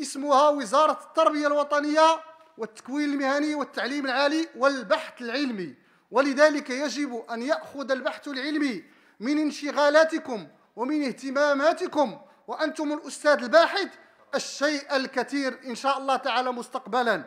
اسمها وزارة التربية الوطنية والتكوين المهني والتعليم العالي والبحث العلمي ولذلك يجب أن يأخذ البحث العلمي من انشغالاتكم ومن اهتماماتكم وأنتم الأستاذ الباحث الشيء الكثير إن شاء الله تعالى مستقبلا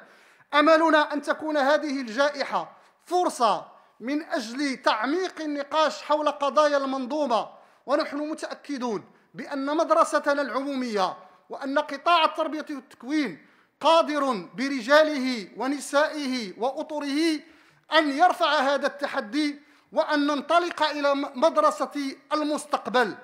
أملنا أن تكون هذه الجائحة فرصة من أجل تعميق النقاش حول قضايا المنظومة ونحن متأكدون بأن مدرستنا العمومية وأن قطاع التربية والتكوين قادر برجاله ونسائه وأطره أن يرفع هذا التحدي وأن ننطلق إلى مدرسة المستقبل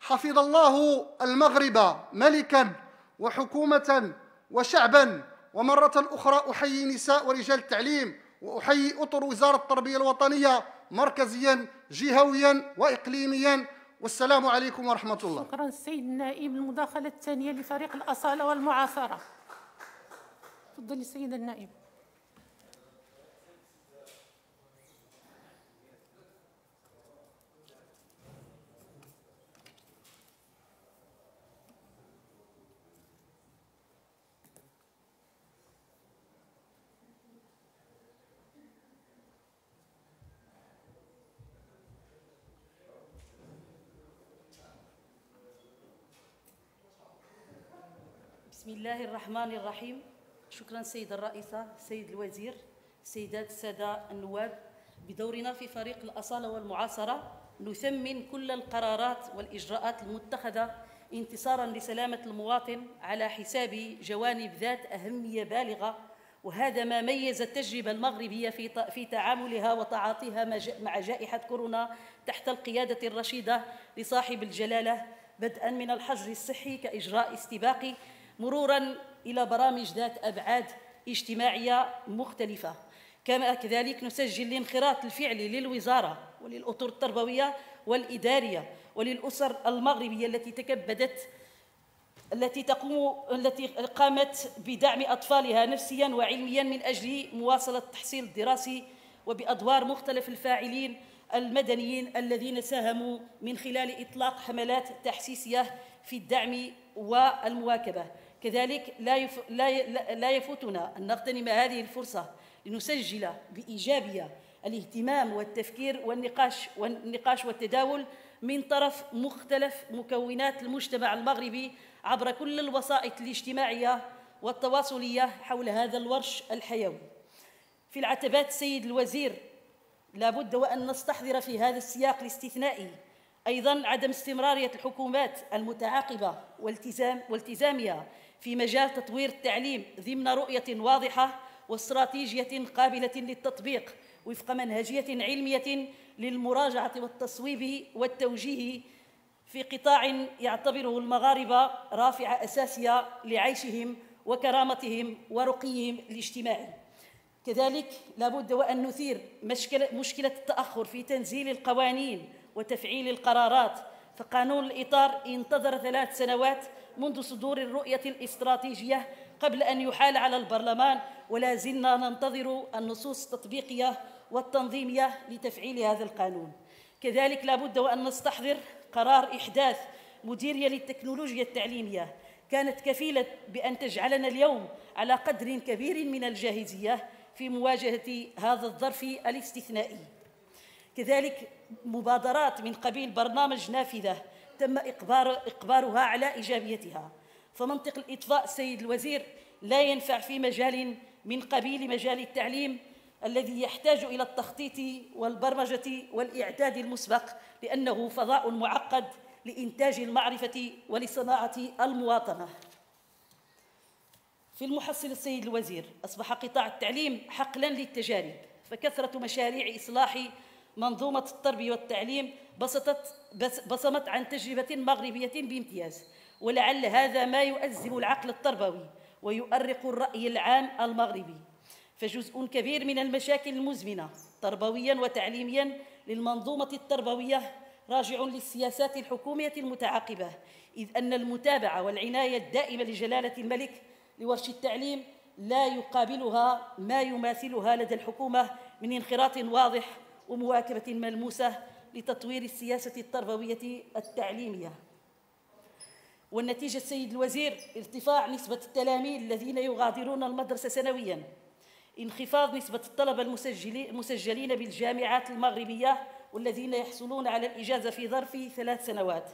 حفظ الله المغرب ملكا وحكومة وشعبا ومرة أخرى أحيي نساء ورجال التعليم وأحيي أطر وزارة التربية الوطنية مركزيا جهويا وإقليميا والسلام عليكم ورحمة الله شكرا السيد النائب المداخلة الثانية لفريق الأصالة والمعاصرة تفضل السيد النائب بسم الله الرحمن الرحيم شكرا سيد الرئيسة سيد الوزير سيدات السادة النواب بدورنا في فريق الأصالة والمعاصرة نثمن كل القرارات والإجراءات المتخذة انتصارا لسلامة المواطن على حساب جوانب ذات أهمية بالغة وهذا ما ميز التجربة المغربية في في تعاملها وتعاطيها مع جائحة كورونا تحت القيادة الرشيدة لصاحب الجلالة بدءا من الحجر الصحي كإجراء استباقي مرورا إلى برامج ذات أبعاد اجتماعية مختلفة كما كذلك نسجل الانخراط الفعلي للوزارة وللأطر التربوية والإدارية وللأسر المغربية التي تكبدت التي تقوم التي قامت بدعم أطفالها نفسيا وعلميا من أجل مواصلة التحصيل الدراسي وبأدوار مختلف الفاعلين المدنيين الذين ساهموا من خلال إطلاق حملات تحسيسية في الدعم والمواكبة كذلك لا لا يفوتنا أن نغتنم هذه الفرصة لنسجل بإيجابية الاهتمام والتفكير والنقاش والنقاش والتداول من طرف مختلف مكونات المجتمع المغربي عبر كل الوسائط الاجتماعية والتواصلية حول هذا الورش الحيوي في العتبات سيد الوزير لابد وأن نستحضر في هذا السياق الاستثنائي أيضا عدم استمرارية الحكومات المتعاقبة والتزام والتزامها في مجال تطوير التعليم ضمن رؤية واضحة واستراتيجية قابلة للتطبيق وفق منهجية علمية للمراجعة والتصويب والتوجيه في قطاع يعتبره المغاربة رافعة أساسية لعيشهم وكرامتهم ورقيهم الاجتماعي كذلك لابد وأن نثير مشكلة التأخر في تنزيل القوانين وتفعيل القرارات فقانون الإطار انتظر ثلاث سنوات منذ صدور الرؤية الاستراتيجية قبل أن يحال على البرلمان ولا زلنا ننتظر النصوص التطبيقية والتنظيمية لتفعيل هذا القانون كذلك لا بد وأن نستحضر قرار إحداث مديرية للتكنولوجيا التعليمية كانت كفيلة بأن تجعلنا اليوم على قدر كبير من الجاهزية في مواجهة هذا الظرف الاستثنائي كذلك مبادرات من قبيل برنامج نافذة تم إقبار إقبارها على إيجابيتها فمنطق الإطفاء سيد الوزير لا ينفع في مجال من قبيل مجال التعليم الذي يحتاج إلى التخطيط والبرمجة والإعداد المسبق لأنه فضاء معقد لإنتاج المعرفة ولصناعة المواطنة في المحصل السيد الوزير أصبح قطاع التعليم حقلا للتجارب فكثرة مشاريع إصلاح منظومة التربية والتعليم بسطت بصمت عن تجربة مغربية بامتياز ولعل هذا ما يؤزم العقل التربوي ويؤرق الرأي العام المغربي فجزء كبير من المشاكل المزمنة تربويا وتعليميا للمنظومة التربوية راجع للسياسات الحكومية المتعاقبة إذ أن المتابعة والعناية الدائمة لجلالة الملك لورش التعليم لا يقابلها ما يماثلها لدى الحكومة من انخراط واضح ومواكبة ملموسة لتطوير السياسة التربوية التعليمية والنتيجة السيد الوزير ارتفاع نسبة التلاميذ الذين يغادرون المدرسة سنوياً انخفاض نسبة الطلبة المسجلين بالجامعات المغربية والذين يحصلون على الإجازة في ظرف ثلاث سنوات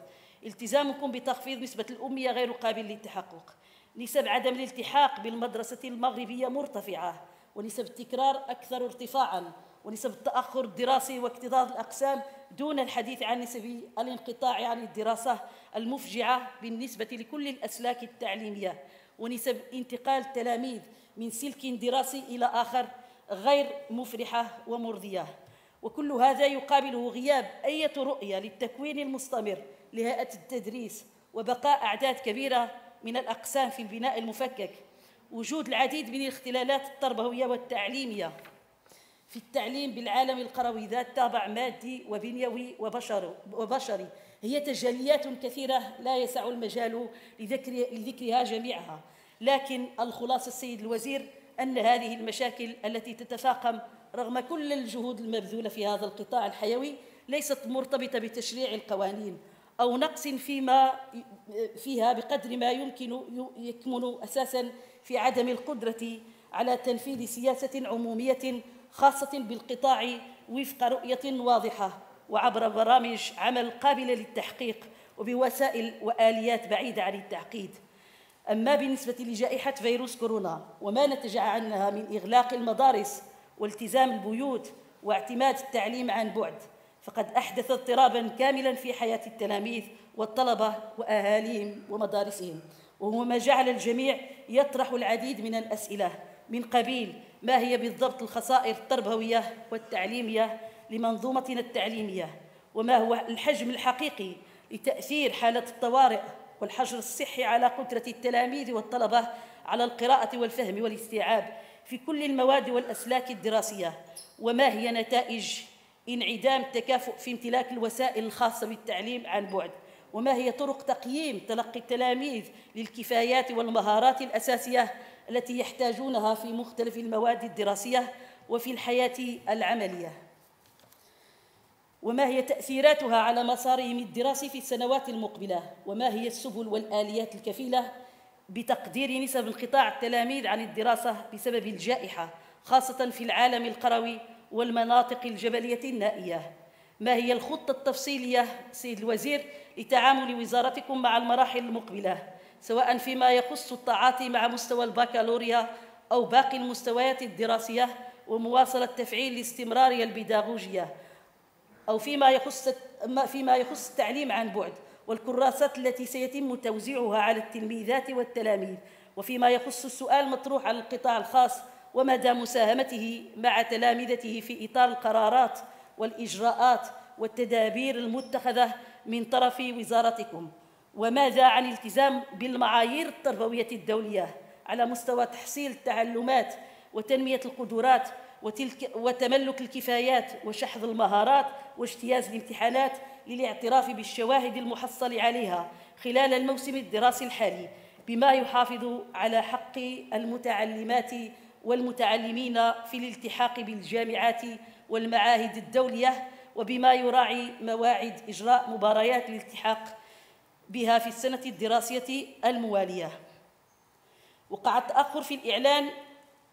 التزامكم بتخفيض نسبة الأمية غير قابل للتحقق نسب عدم الالتحاق بالمدرسة المغربية مرتفعة ونسب التكرار أكثر ارتفاعاً ونسب التأخر الدراسي واكتظاظ الأقسام دون الحديث عن نسب الانقطاع عن الدراسة المفجعة بالنسبة لكل الأسلاك التعليمية ونسب انتقال التلاميذ من سلك دراسي إلى آخر غير مفرحة ومرضية وكل هذا يقابله غياب أي رؤية للتكوين المستمر لهيئة التدريس وبقاء أعداد كبيرة من الأقسام في البناء المفكك وجود العديد من الاختلالات التربوية والتعليمية في التعليم بالعالم القروي ذات طابع مادي وبنيوي وبشري, وبشري هي تجليات كثيرة لا يسع المجال لذكر لذكرها جميعها لكن الخلاصة السيد الوزير أن هذه المشاكل التي تتفاقم رغم كل الجهود المبذولة في هذا القطاع الحيوي ليست مرتبطة بتشريع القوانين أو نقص فيما فيها بقدر ما يمكن يكمن أساسا في عدم القدرة على تنفيذ سياسة عمومية خاصة بالقطاع وفق رؤية واضحة وعبر برامج عمل قابلة للتحقيق وبوسائل وآليات بعيدة عن التعقيد أما بالنسبة لجائحة فيروس كورونا وما نتج عنها من إغلاق المدارس والتزام البيوت واعتماد التعليم عن بعد فقد أحدث اضطرابا كاملا في حياة التلاميذ والطلبة وأهاليهم ومدارسهم وهو ما جعل الجميع يطرح العديد من الأسئلة من قبيل ما هي بالضبط الخسائر التربوية والتعليمية لمنظومتنا التعليمية وما هو الحجم الحقيقي لتأثير حالة الطوارئ والحجر الصحي على قدرة التلاميذ والطلبة على القراءة والفهم والاستيعاب في كل المواد والأسلاك الدراسية وما هي نتائج انعدام التكافؤ في امتلاك الوسائل الخاصة بالتعليم عن بعد وما هي طرق تقييم تلقي التلاميذ للكفايات والمهارات الأساسية التي يحتاجونها في مختلف المواد الدراسية وفي الحياة العملية وما هي تأثيراتها على مسارهم الدراسي في السنوات المقبلة وما هي السبل والآليات الكفيلة بتقدير نسب انقطاع التلاميذ عن الدراسة بسبب الجائحة خاصة في العالم القروي والمناطق الجبلية النائية ما هي الخطة التفصيلية سيد الوزير لتعامل وزارتكم مع المراحل المقبلة سواء فيما يخص التعاطي مع مستوى البكالوريا أو باقي المستويات الدراسية ومواصلة تفعيل الاستمرارية البيداغوجية أو فيما يخص فيما يخص التعليم عن بعد والكراسات التي سيتم توزيعها على التلميذات والتلاميذ وفيما يخص السؤال المطروح على القطاع الخاص ومدى مساهمته مع تلامذته في إطار القرارات والإجراءات والتدابير المتخذة من طرف وزارتكم وماذا عن الالتزام بالمعايير التربوية الدولية على مستوى تحصيل التعلمات وتنمية القدرات وتلك وتملك الكفايات وشحذ المهارات واجتياز الامتحانات للاعتراف بالشواهد المحصل عليها خلال الموسم الدراسي الحالي بما يحافظ على حق المتعلمات والمتعلمين في الالتحاق بالجامعات والمعاهد الدولية وبما يراعي مواعيد إجراء مباريات الالتحاق بها في السنة الدراسية الموالية وقع التأخر في الإعلان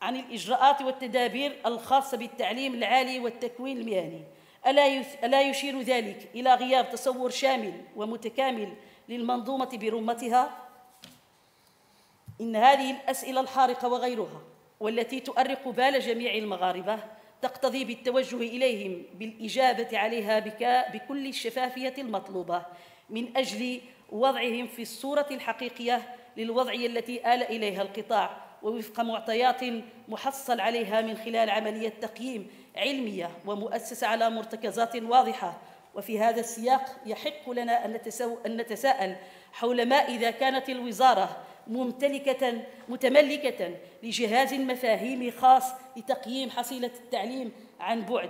عن الإجراءات والتدابير الخاصة بالتعليم العالي والتكوين المهني ألا يشير ذلك إلى غياب تصور شامل ومتكامل للمنظومة برمتها؟ إن هذه الأسئلة الحارقة وغيرها والتي تؤرق بال جميع المغاربة تقتضي بالتوجه إليهم بالإجابة عليها بكل الشفافية المطلوبة من أجل ووضعهم في الصورة الحقيقية للوضعية التي آل إليها القطاع ووفق معطيات محصل عليها من خلال عملية تقييم علمية ومؤسسة على مرتكزات واضحة وفي هذا السياق يحق لنا أن نتساءل حول ما إذا كانت الوزارة ممتلكة متملكة لجهاز مفاهيمي خاص لتقييم حصيلة التعليم عن بعد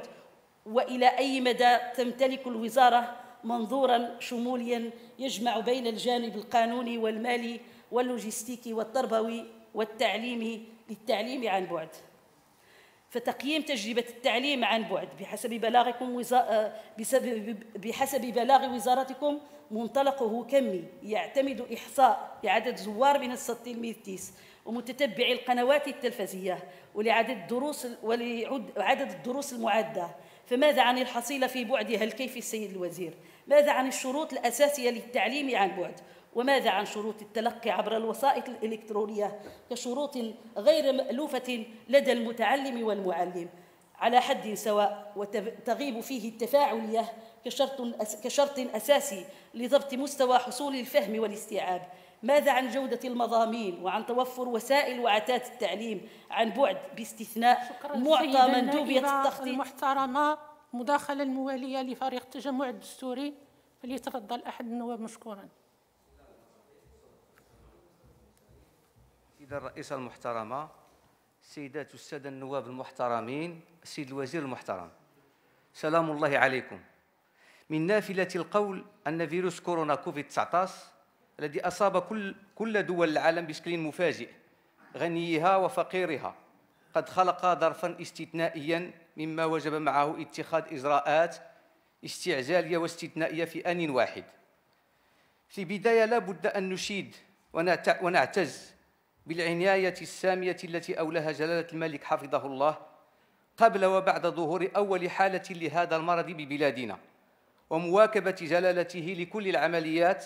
وإلى أي مدى تمتلك الوزارة منظورا شموليا يجمع بين الجانب القانوني والمالي واللوجستيكي والتربوي والتعليمي للتعليم عن بعد فتقييم تجربة التعليم عن بعد بحسب بلاغكم وزا... آه، بحسب بلاغ وزارتكم منطلقه كمي يعتمد إحصاء لعدد زوار منصة تلميذ ومتتبعي القنوات التلفزية ولعدد الدروس ولعدد الدروس المعدة فماذا عن الحصيلة في بعدها الكيف السيد الوزير؟ ماذا عن الشروط الأساسية للتعليم عن بعد وماذا عن شروط التلقي عبر الوسائط الإلكترونية كشروط غير مألوفة لدى المتعلم والمعلم على حد سواء وتغيب فيه التفاعلية كشرط, كشرط أساسي لضبط مستوى حصول الفهم والاستيعاب ماذا عن جودة المضامين وعن توفر وسائل وعتات التعليم عن بعد باستثناء معطى مندوبية التخطيط مداخلة الموالية لفريق التجمع الدستوري فليتفضل أحد النواب مشكورا السيدة الرئيسة المحترمة السيدات السادة النواب المحترمين السيد الوزير المحترم سلام الله عليكم من نافلة القول أن فيروس كورونا كوفيد 19 الذي أصاب كل كل دول العالم بشكل مفاجئ غنيها وفقيرها قد خلق ظرفا استثنائيا مما وجب معه اتخاذ إجراءات استعجالية واستثنائية في آن واحد في بدايه لا بد أن نشيد ونعتز بالعناية السامية التي أولاها جلالة الملك حفظه الله قبل وبعد ظهور أول حالة لهذا المرض ببلادنا ومواكبة جلالته لكل العمليات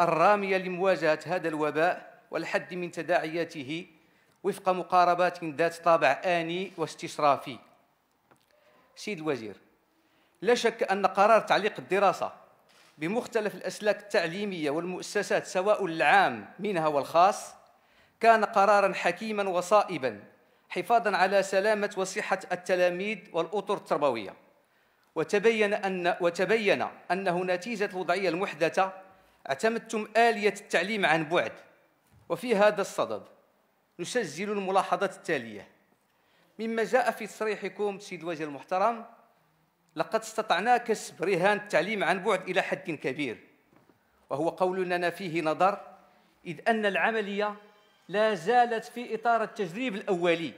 الرامية لمواجهة هذا الوباء والحد من تداعياته وفق مقاربات ذات طابع آني واستشرافي سيد الوزير لا شك أن قرار تعليق الدراسة بمختلف الأسلاك التعليمية والمؤسسات سواء العام منها والخاص كان قرارا حكيما وصائبا حفاظا على سلامة وصحة التلاميذ والأطر التربوية وتبين أن وتبين أنه نتيجة الوضعية المحدثة اعتمدتم آلية التعليم عن بعد وفي هذا الصدد نسجل الملاحظات التالية مما جاء في تصريحكم سيد الوزير المحترم لقد استطعنا كسب رهان التعليم عن بعد إلى حد كبير وهو قول لنا فيه نظر إذ أن العملية لا زالت في إطار التجريب الأولي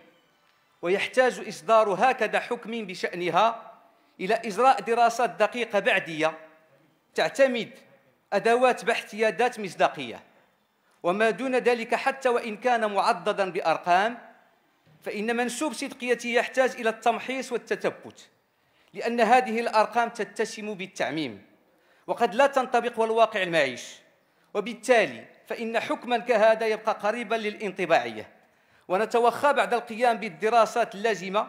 ويحتاج إصدار هكذا حكم بشأنها إلى إجراء دراسات دقيقة بعدية تعتمد أدوات بحثية ذات مصداقية وما دون ذلك حتى وإن كان معضدا بأرقام فإن منسوب صدقيته يحتاج إلى التمحيص والتثبت لأن هذه الأرقام تتسم بالتعميم وقد لا تنطبق والواقع المعيش وبالتالي فإن حكما كهذا يبقى قريبا للانطباعية ونتوخى بعد القيام بالدراسات اللازمة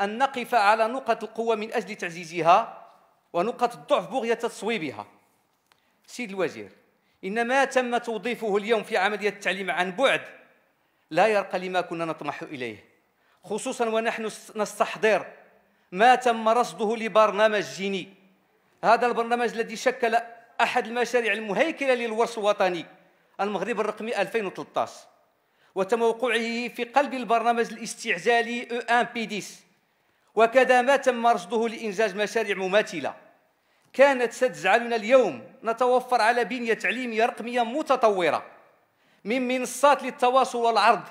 أن نقف على نقط القوة من أجل تعزيزها ونقط الضعف بغية تصويبها سيد الوزير إن ما تم توظيفه اليوم في عملية التعليم عن بعد لا يرقى لما كنا نطمح إليه خصوصا ونحن نستحضر ما تم رصده لبرنامج جيني هذا البرنامج الذي شكل أحد المشاريع المهيكلة للورش الوطني المغرب الرقمي 2013 وتم وقوعه في قلب البرنامج الاستعجالي او 1 بي 10 وكذا ما تم رصده لإنجاز مشاريع مماثلة كانت ستجعلنا اليوم نتوفر على بنية تعليمية رقمية متطورة من منصات للتواصل والعرض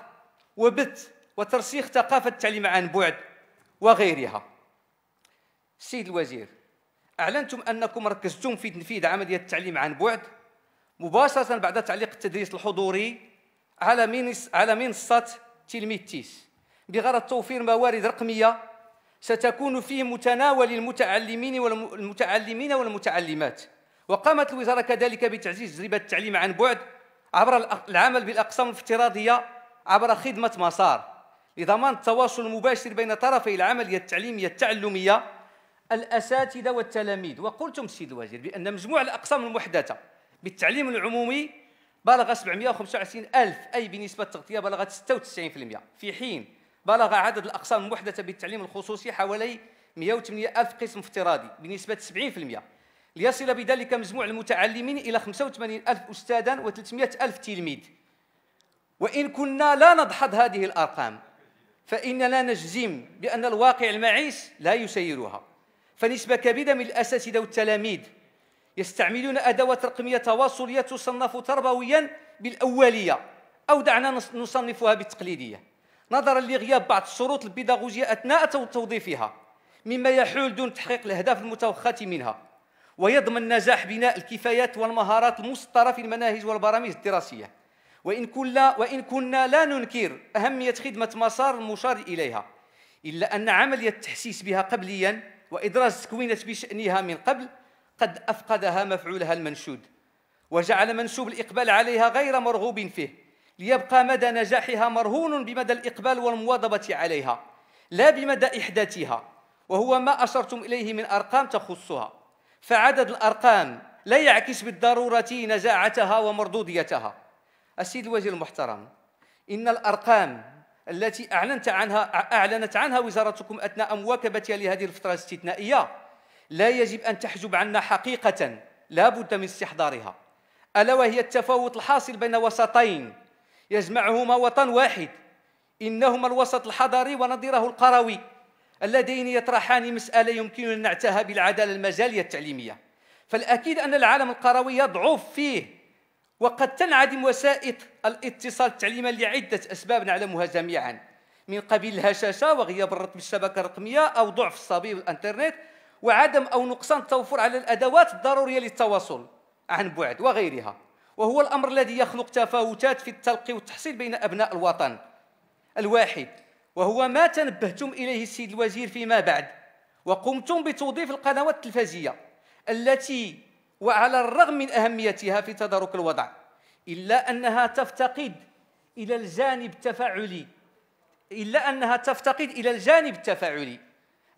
وبث وترسيخ ثقافة التعليم عن بعد وغيرها السيد الوزير أعلنتم أنكم ركزتم في تنفيذ عملية التعليم عن بعد مباشرة بعد تعليق التدريس الحضوري على منصة تلميذ تيس بغرض توفير موارد رقمية ستكون في متناول المتعلمين والمتعلمين والمتعلمات وقامت الوزارة كذلك بتعزيز تجربة التعليم عن بعد عبر العمل بالأقسام الافتراضية عبر خدمة مسار لضمان التواصل المباشر بين طرفي العملية التعليمية التعلمية الأساتذة والتلاميذ وقلتم سيد الوزير بأن مجموع الأقسام المحدثة بالتعليم العمومي بلغ 725 ألف أي بنسبة تغطية بلغت 96% في حين بلغ عدد الأقسام المحدثة بالتعليم الخصوصي حوالي 108 ألف قسم افتراضي بنسبة 70% ليصل بذلك مجموع المتعلمين إلى 85 ألف أستاذا و300 ألف تلميذ وإن كنا لا نضحض هذه الأرقام فإننا نجزم بأن الواقع المعيش لا يسيرها فنسبة كبيرة من الأساتذة والتلاميذ يستعملون أدوات رقمية تواصلية تصنف تربويا بالأولية أو دعنا نصنفها بالتقليدية نظرا لغياب بعض الشروط البيداغوجية أثناء توظيفها مما يحول دون تحقيق الأهداف المتوخاة منها ويضمن نجاح بناء الكفايات والمهارات المسطرة في المناهج والبرامج الدراسية وإن كنا, وإن كنا لا ننكر أهمية خدمة مسار المشار إليها إلا أن عملية التحسيس بها قبليا وإدراج التكوينات بشأنها من قبل قد أفقدها مفعولها المنشود وجعل منسوب الإقبال عليها غير مرغوب فيه ليبقى مدى نجاحها مرهون بمدى الإقبال والمواظبة عليها لا بمدى إحداثها وهو ما أشرتم إليه من أرقام تخصها فعدد الأرقام لا يعكس بالضرورة نجاعتها ومردوديتها السيد الوزير المحترم إن الأرقام التي أعلنت عنها أعلنت عنها وزارتكم أثناء مواكبتها لهذه الفترة الاستثنائية لا يجب أن تحجب عنا حقيقة لا بد من استحضارها ألا وهي التفاوت الحاصل بين وسطين يجمعهما وطن واحد إنهما الوسط الحضري ونظيره القروي اللذين يطرحان مسألة يمكننا نعتها بالعدالة المجالية التعليمية فالأكيد أن العالم القروي يضعف فيه وقد تنعدم وسائط الاتصال التعليمي لعدة أسباب نعلمها جميعا من قبيل الهشاشة وغياب الرتب الشبكة الرقمية أو ضعف الصبي والإنترنت وعدم أو نقصان التوفر على الأدوات الضرورية للتواصل عن بعد وغيرها وهو الأمر الذي يخلق تفاوتات في التلقي والتحصيل بين أبناء الوطن الواحد وهو ما تنبهتم إليه السيد الوزير فيما بعد وقمتم بتوظيف القنوات التلفزية التي وعلى الرغم من أهميتها في تدارك الوضع إلا أنها تفتقد إلى الجانب التفاعلي إلا أنها تفتقد إلى الجانب التفاعلي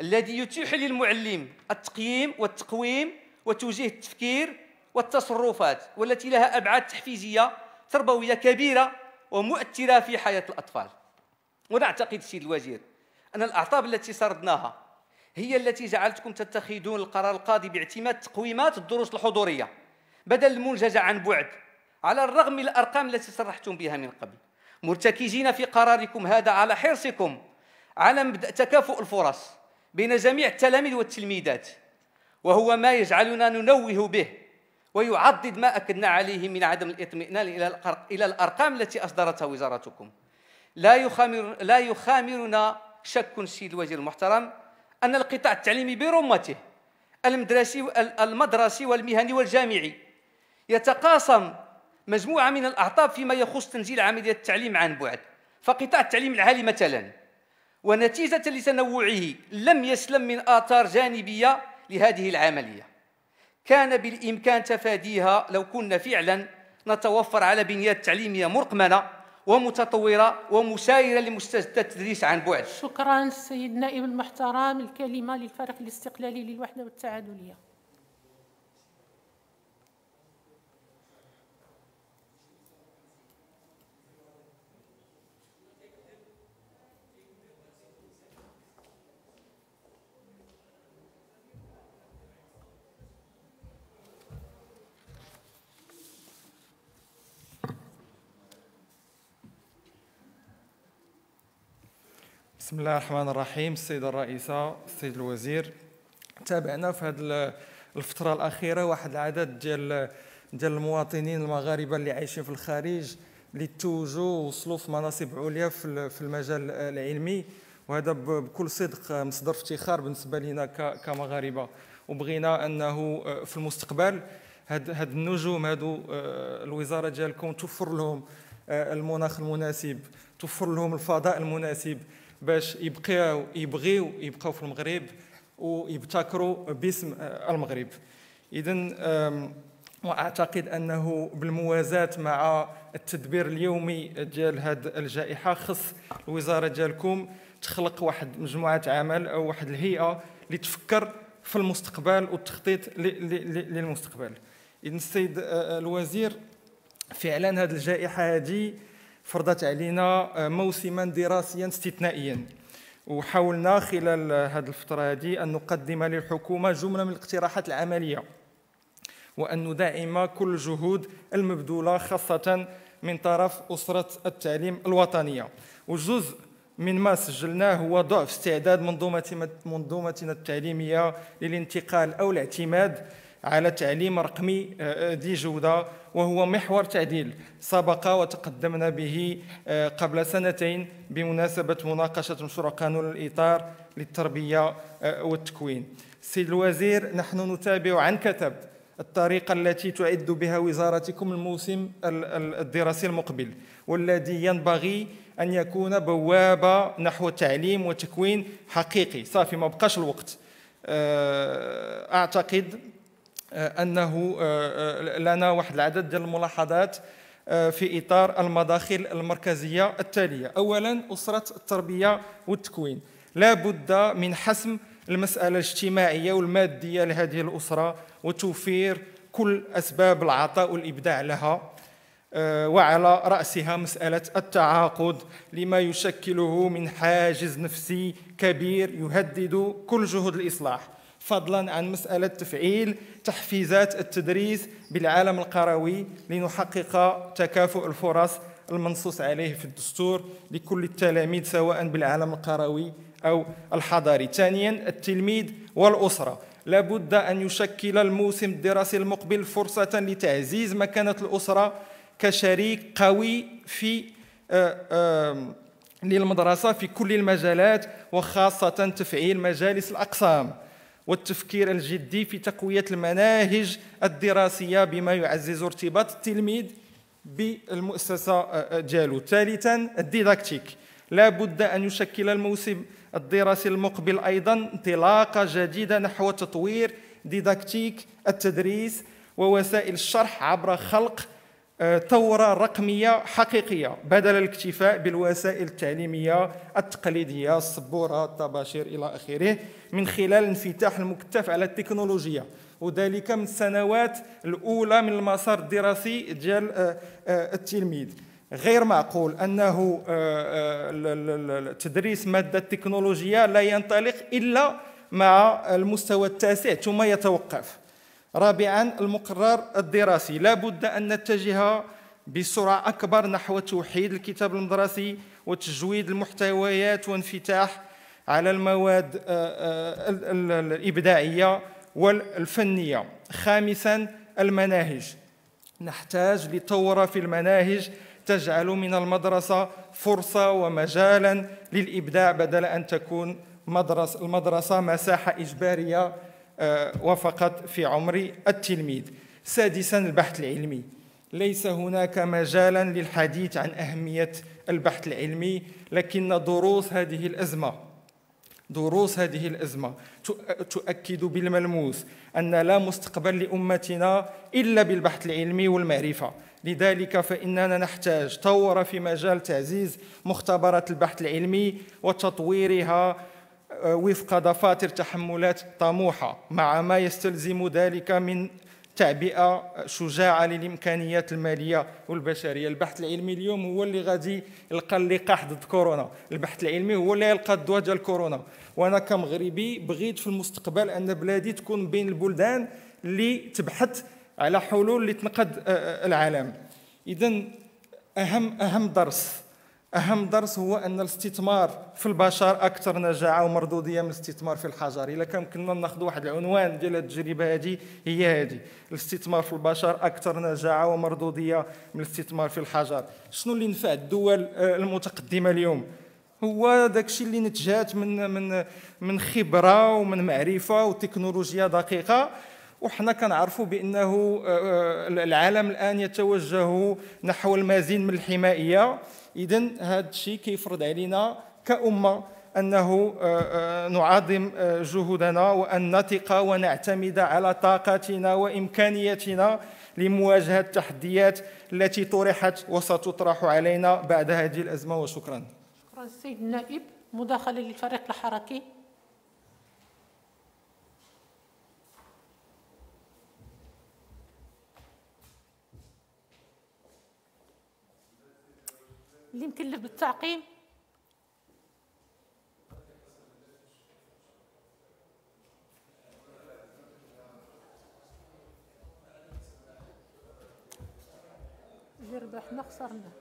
الذي يتيح للمعلم التقييم والتقويم وتوجيه التفكير والتصرفات والتي لها أبعاد تحفيزية تربوية كبيرة ومؤثرة في حياة الأطفال ونعتقد سيد الوزير أن الأعطاب التي سردناها هي التي جعلتكم تتخذون القرار القاضي باعتماد تقويمات الدروس الحضورية بدل المنجزة عن بعد على الرغم من الأرقام التي صرحتم بها من قبل مرتكزين في قراركم هذا على حرصكم على مبدأ تكافؤ الفرص بين جميع التلاميذ والتلميذات وهو ما يجعلنا ننوه به ويعضد ما أكدنا عليه من عدم الاطمئنان إلى الى الأرقام التي أصدرتها وزارتكم لا يخامر لا يخامرنا شك سيد الوزير المحترم أن القطاع التعليمي برمته المدرسي المدرسي والمهني والجامعي يتقاسم مجموعة من الأعطاب فيما يخص تنزيل عملية التعليم عن بعد فقطاع التعليم العالي مثلا ونتيجة لتنوعه لم يسلم من آثار جانبية لهذه العملية كان بالإمكان تفاديها لو كنا فعلا نتوفر على بنيات تعليمية مرقمنة ومتطورة ومسايرة لمستجدات التدريس عن بعد شكرا سيد نائب المحترم الكلمة للفريق الاستقلالي للوحدة والتعادلية بسم الله الرحمن الرحيم السيدة الرئيسة السيد الوزير تابعنا في هذه الفترة الأخيرة واحد العدد ديال ديال المواطنين المغاربة اللي عايشين في الخارج اللي توجوا ووصلوا في مناصب عليا في المجال العلمي وهذا بكل صدق مصدر افتخار بالنسبة لنا كمغاربة وبغينا أنه آه، في المستقبل هاد, هاد النجوم هادو آه، الوزارة ديالكم توفر لهم آه، المناخ المناسب توفر لهم الفضاء المناسب باش يبقاو يبغيو يبقاو في المغرب ويبتكروا باسم آه، المغرب اذا واعتقد انه بالموازاه مع التدبير اليومي ديال هذه الجائحه خص الوزاره ديالكم تخلق واحد مجموعه عمل او واحد الهيئه اللي تفكر في المستقبل والتخطيط للمستقبل اذا السيد آه، آه، الوزير فعلا هذه الجائحه هذه فرضت علينا آه، موسما دراسيا استثنائيا وحاولنا خلال آه، هذه الفترة هذه أن نقدم للحكومة جملة من الاقتراحات العملية وأن ندعم كل الجهود المبذولة خاصة من طرف أسرة التعليم الوطنية وجزء من ما سجلناه هو ضعف استعداد منظومتنا التعليمية للانتقال أو الاعتماد على تعليم رقمي آه، آه، ذي جودة وهو محور تعديل سبق وتقدمنا به آه، قبل سنتين بمناسبة مناقشة مشروع قانون الإطار للتربية والتكوين سيد الوزير نحن نتابع عن كتب الطريقة التي تعد بها وزارتكم الموسم الدراسي المقبل والذي ينبغي أن يكون بوابة نحو تعليم وتكوين حقيقي صافي ما بقاش الوقت أعتقد آه، انه آه، آه، لنا واحد العدد ديال الملاحظات في اطار المداخل المركزيه التاليه اولا اسره التربيه والتكوين لا بد من حسم المساله الاجتماعيه والماديه لهذه الاسره وتوفير كل اسباب العطاء والابداع لها وعلى راسها مساله التعاقد لما يشكله من حاجز نفسي كبير يهدد كل جهود الاصلاح فضلا عن مسألة تفعيل تحفيزات التدريس بالعالم القروي لنحقق تكافؤ الفرص المنصوص عليه في الدستور لكل التلاميذ سواء بالعالم القروي أو الحضاري ثانيا التلميذ والأسرة لابد أن يشكل الموسم الدراسي المقبل فرصة لتعزيز مكانة الأسرة كشريك قوي في آه، للمدرسة في كل المجالات وخاصة تفعيل مجالس الأقسام والتفكير الجدي في تقوية المناهج الدراسية بما يعزز ارتباط التلميذ بالمؤسسة ديالو آه، آه، ثالثا الديداكتيك لا بد أن يشكل الموسم الدراسي المقبل أيضا انطلاقة جديدة نحو تطوير ديداكتيك التدريس ووسائل الشرح عبر خلق ثورة آه، رقمية حقيقية بدل الاكتفاء بالوسائل التعليمية التقليدية السبورة الطباشير إلى آخره من خلال انفتاح المكتف على التكنولوجيا وذلك من السنوات الأولى من المسار الدراسي ديال آه، آه، التلميذ غير معقول أنه تدريس مادة التكنولوجيا لا ينطلق إلا مع المستوى التاسع ثم يتوقف رابعا المقرر الدراسي لا بد أن نتجه بسرعة أكبر نحو توحيد الكتاب المدرسي وتجويد المحتويات وانفتاح على المواد آه، آه، الإبداعية والفنية خامسا المناهج نحتاج لثورة في المناهج تجعل من المدرسة فرصة ومجالا للإبداع بدل أن تكون مدرسة المدرسة مساحة إجبارية آه، وفقط في عمر التلميذ سادسا البحث العلمي ليس هناك مجالا للحديث عن أهمية البحث العلمي لكن دروس هذه الأزمة دروس هذه الأزمة تؤكد بالملموس أن لا مستقبل لأمتنا إلا بالبحث العلمي والمعرفة لذلك فإننا نحتاج طور في مجال تعزيز مختبرات البحث العلمي وتطويرها آه، وفق دفاتر تحملات طموحة مع ما يستلزم ذلك من تعبئة شجاعة للإمكانيات المالية والبشرية البحث العلمي اليوم هو اللي غادي يلقى اللقاح ضد كورونا البحث العلمي هو اللي يلقى الدواء ديال كورونا وأنا كمغربي بغيت في المستقبل أن بلادي تكون بين البلدان اللي تبحث على حلول لتنقذ آه، آه، العالم إذا أهم أهم درس اهم درس هو ان الاستثمار في البشر اكثر نجاعه ومردوديه من الاستثمار في الحجر الا كان كنا ناخذ واحد العنوان ديال التجربه هذه هي هذه الاستثمار في البشر اكثر نجاعه ومردوديه من الاستثمار في الحجر شنو اللي نفع الدول آه، المتقدمه اليوم هو داكشي اللي نتجات من من من خبره ومن معرفه وتكنولوجيا دقيقه وحنا كنعرفوا بانه آه، آه، العالم الان يتوجه نحو المزيد من الحمائيه اذا هذا الشيء كيفرض علينا كامه انه آه، آه، نعظم آه، جهودنا وان نثق ونعتمد على طاقتنا وامكانياتنا لمواجهه التحديات التي طرحت وستطرح علينا بعد هذه الازمه وشكرا. شكرا السيد النائب مداخله للفريق الحركي اللي مكلف بالتعقيم يربح ما خسرناه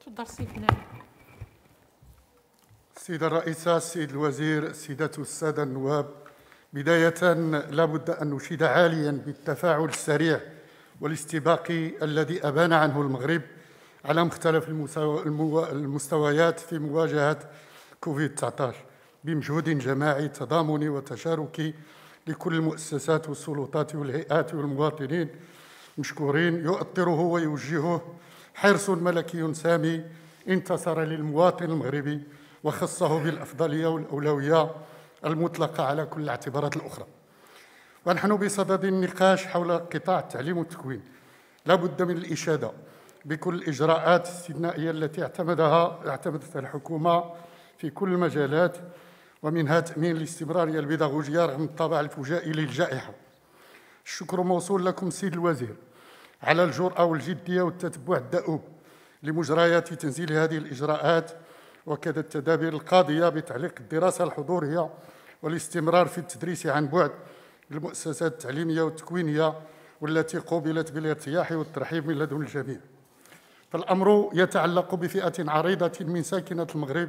تقدر سيبنا السيدة الرئيسة السيد الوزير السيدات والسادة النواب بداية لابد أن نشيد عاليا بالتفاعل السريع والاستباقي الذي أبان عنه المغرب على مختلف المستويات في مواجهة كوفيد-19 بمجهود جماعي تضامني وتشاركي لكل المؤسسات والسلطات والهيئات والمواطنين مشكورين يؤطره ويوجهه حرص ملكي سامي انتصر للمواطن المغربي وخصه بالأفضلية والأولوية المطلقة على كل الاعتبارات الأخرى ونحن بصدد النقاش حول قطاع التعليم والتكوين لا بد من الإشادة بكل الإجراءات الاستثنائية التي اعتمدها اعتمدتها الحكومة في كل المجالات ومنها تأمين الاستمرارية البيداغوجية رغم الطابع الفجائي للجائحة الشكر موصول لكم سيد الوزير على الجرأة والجدية والتتبع الدؤوب لمجريات تنزيل هذه الإجراءات وكذا التدابير القاضية بتعليق الدراسة الحضورية والاستمرار في التدريس عن بعد للمؤسسات التعليمية والتكوينية والتي قوبلت بالارتياح والترحيب من لدن الجميع فالأمر يتعلق بفئة عريضة من ساكنة المغرب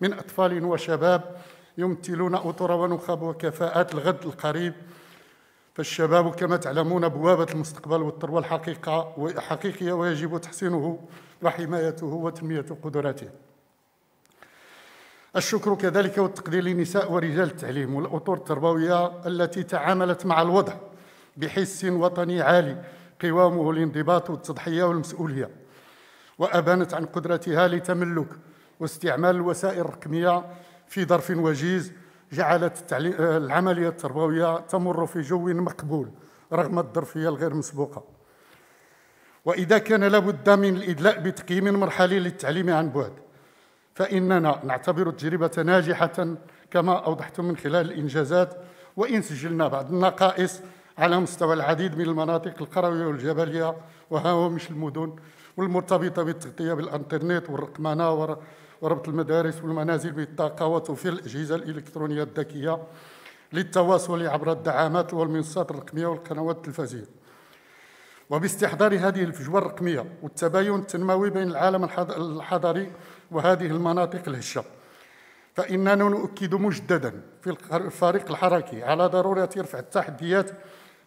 من أطفال وشباب يمثلون أطر ونخب وكفاءات الغد القريب فالشباب كما تعلمون بوابة المستقبل والثروة الحقيقة حقيقية ويجب تحسينه وحمايته وتنمية قدراته الشكر كذلك والتقدير لنساء ورجال التعليم والأطر التربوية التي تعاملت مع الوضع بحس وطني عالي قوامه الانضباط والتضحية والمسؤولية وأبانت عن قدرتها لتملك واستعمال الوسائل الرقمية في ظرف وجيز جعلت العملية التربوية تمر في جو مقبول رغم الظرفية الغير مسبوقة وإذا كان لابد من الإدلاء بتقييم مرحلي للتعليم عن بعد فإننا نعتبر التجربة ناجحة كما أوضحتم من خلال الإنجازات وإن سجلنا بعض النقائص على مستوى العديد من المناطق القروية والجبلية وهوامش المدن والمرتبطة بالتغطية بالإنترنت والرقمنة وربط المدارس والمنازل بالطاقة وتوفير الأجهزة الإلكترونية الذكية للتواصل عبر الدعامات والمنصات الرقمية والقنوات التلفزية وباستحضار هذه الفجوة الرقمية والتباين التنموي بين العالم الحضري وهذه المناطق الهشة فإننا نؤكد مجددا في الفريق الحركي على ضرورة رفع التحديات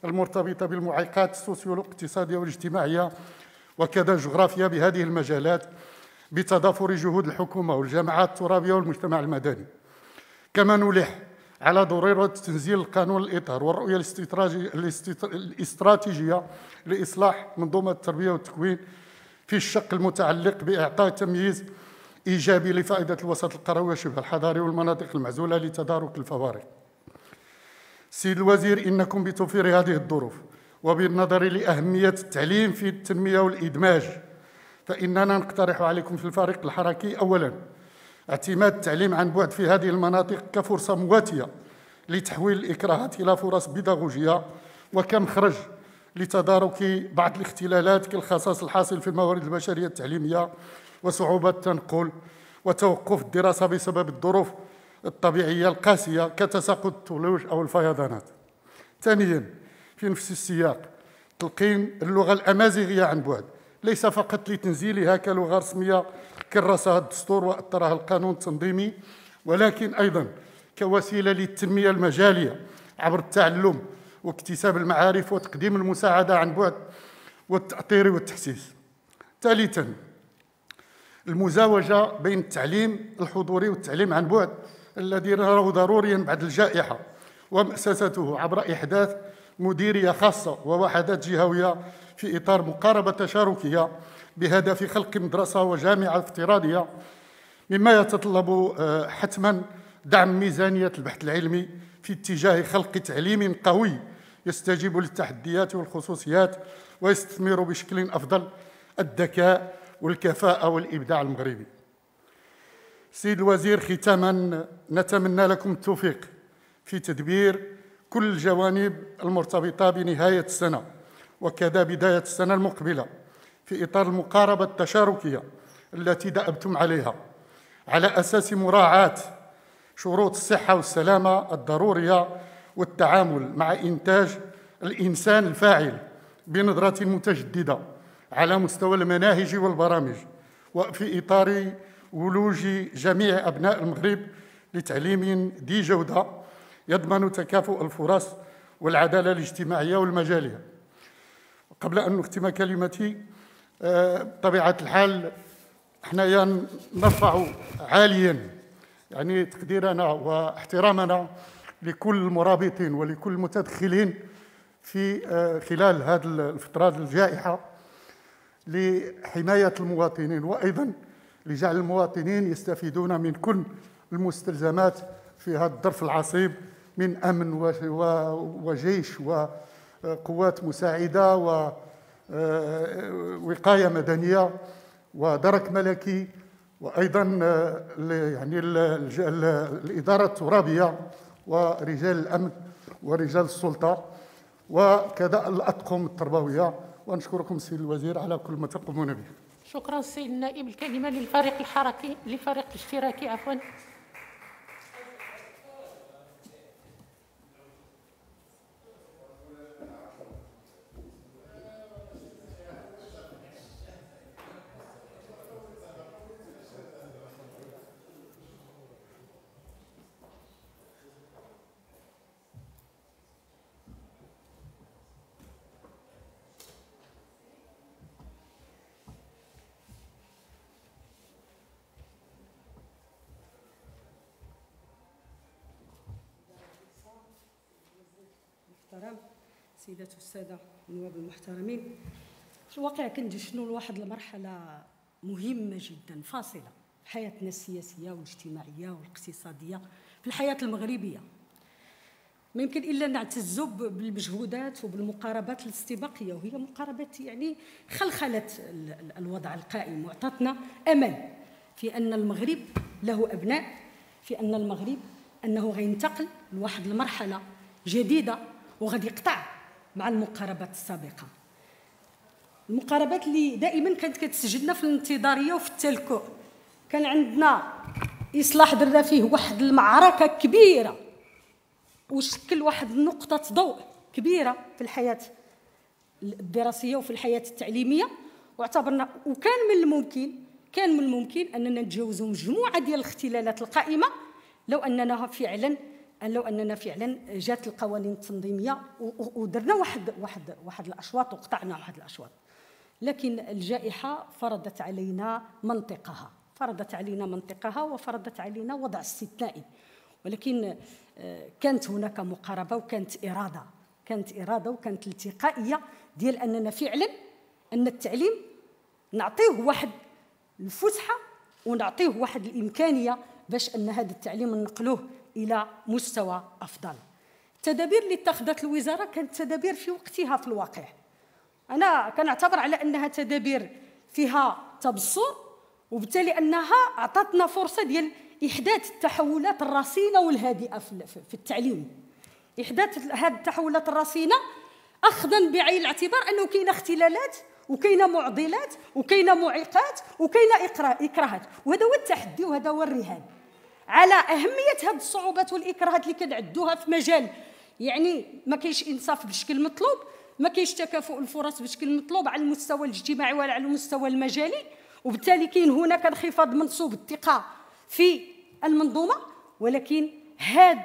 المرتبطة بالمعيقات السوسيو الاقتصادية والاجتماعية وكذا الجغرافية بهذه المجالات بتضافر جهود الحكومة والجماعات الترابية والمجتمع المدني كما نلح على ضرورة تنزيل القانون الإطار والرؤية الاستراتيجية لإصلاح منظومة التربية والتكوين في الشق المتعلق بإعطاء تمييز إيجابي لفائدة الوسط القروي وشبه الحضاري والمناطق المعزولة لتدارك الفوارق سيد الوزير إنكم بتوفير هذه الظروف وبالنظر لأهمية التعليم في التنمية والإدماج فإننا نقترح عليكم في الفريق الحركي أولا اعتماد التعليم عن بعد في هذه المناطق كفرصة مواتية لتحويل الإكراهات إلى فرص بيداغوجية وكمخرج لتدارك بعض الاختلالات كالخصاص الحاصل في الموارد البشرية التعليمية وصعوبة التنقل وتوقف الدراسة بسبب الظروف الطبيعية القاسية كتساقط الثلوج أو الفيضانات ثانيا في نفس السياق تلقين اللغة الأمازيغية عن بعد ليس فقط لتنزيلها كلغة رسمية كرسها الدستور وأطرها القانون التنظيمي ولكن أيضا كوسيلة للتنمية المجالية عبر التعلم واكتساب المعارف وتقديم المساعدة عن بعد والتأطير والتحسيس ثالثا المزاوجه بين التعليم الحضوري والتعليم عن بعد الذي نراه ضروريا بعد الجائحه ومأسسته عبر إحداث مديرية خاصة ووحدات جهوية في إطار مقاربة تشاركية بهدف خلق مدرسة وجامعة افتراضية مما يتطلب آه، حتما دعم ميزانية البحث العلمي في اتجاه خلق تعليم قوي يستجيب للتحديات والخصوصيات ويستثمر بشكل أفضل الذكاء والكفاءة والإبداع المغربي سيد الوزير ختاما نتمنى لكم التوفيق في تدبير كل الجوانب المرتبطة بنهاية السنة وكذا بداية السنة المقبلة في إطار المقاربة التشاركية التي دأبتم عليها على أساس مراعاة شروط الصحة والسلامة الضرورية والتعامل مع إنتاج الإنسان الفاعل بنظرة متجددة على مستوى المناهج والبرامج وفي إطار ولوج جميع أبناء المغرب لتعليم ذي جودة يضمن تكافؤ الفرص والعدالة الاجتماعية والمجالية قبل أن نختم كلمتي آه، بطبيعة الحال حنايا نرفع عاليا يعني تقديرنا واحترامنا لكل المرابطين ولكل المتدخلين في آه، خلال هذه الفترة الجائحة لحماية المواطنين وأيضا لجعل المواطنين يستفيدون من كل المستلزمات في هذا الظرف العصيب من أمن وجيش وقوات مساعدة ووقاية مدنية ودرك ملكي وايضا يعني الاداره الترابيه ورجال الامن ورجال السلطه وكذا الاطقم التربويه ونشكركم سيد الوزير على كل ما تقومون به شكرا سيد النائب الكلمه للفريق الحركي للفريق الاشتراكي عفوا السيدات والساده النواب المحترمين في الواقع شنو لواحد المرحله مهمه جدا فاصله في حياتنا السياسيه والاجتماعيه والاقتصاديه في الحياه المغربيه ما يمكن الا نعتزوا بالمجهودات وبالمقاربات الاستباقيه وهي مقاربات يعني خلخلت الوضع القائم واعطتنا امل في ان المغرب له ابناء في ان المغرب انه غينتقل لواحد المرحله جديده وغادي يقطع مع المقاربات السابقه المقاربات اللي دائما كانت كتسجلنا في الانتظاريه وفي التلكؤ كان عندنا اصلاح درنا فيه واحد المعركه كبيره وشكل واحد نقطه ضوء كبيره في الحياه الدراسيه وفي الحياه التعليميه واعتبرنا وكان من الممكن كان من الممكن اننا نتجاوزوا مجموعه ديال الاختلالات القائمه لو اننا فعلا لو اننا فعلا جات القوانين التنظيميه ودرنا واحد واحد واحد الاشواط وقطعنا واحد الاشواط لكن الجائحه فرضت علينا منطقها فرضت علينا منطقها وفرضت علينا وضع استثنائي ولكن آه، كانت هناك مقاربه وكانت اراده كانت اراده وكانت التقائيه ديال اننا فعلا ان التعليم نعطيه واحد الفسحه ونعطيه واحد الامكانيه باش ان هذا التعليم نقلوه الى مستوى افضل التدابير اللي اتخذت الوزاره كانت تدابير في وقتها في الواقع انا كنعتبر على انها تدابير فيها تبصر وبالتالي انها اعطتنا فرصه ديال احداث التحولات الرصينه والهادئه في التعليم احداث هذه التحولات الرصينه اخذا بعين الاعتبار انه كاينه اختلالات وكاينه معضلات وكاينه معيقات وكاينه اكراهات وهذا هو التحدي وهذا هو الرهان على اهميه هاد الصعوبات والاكراهات اللي كنعدوها في مجال يعني ما كاينش انصاف بشكل مطلوب ما كاينش تكافؤ الفرص بشكل مطلوب على المستوى الاجتماعي ولا على المستوى المجالي وبالتالي كاين هناك انخفاض منصوب الثقه في المنظومه ولكن هاد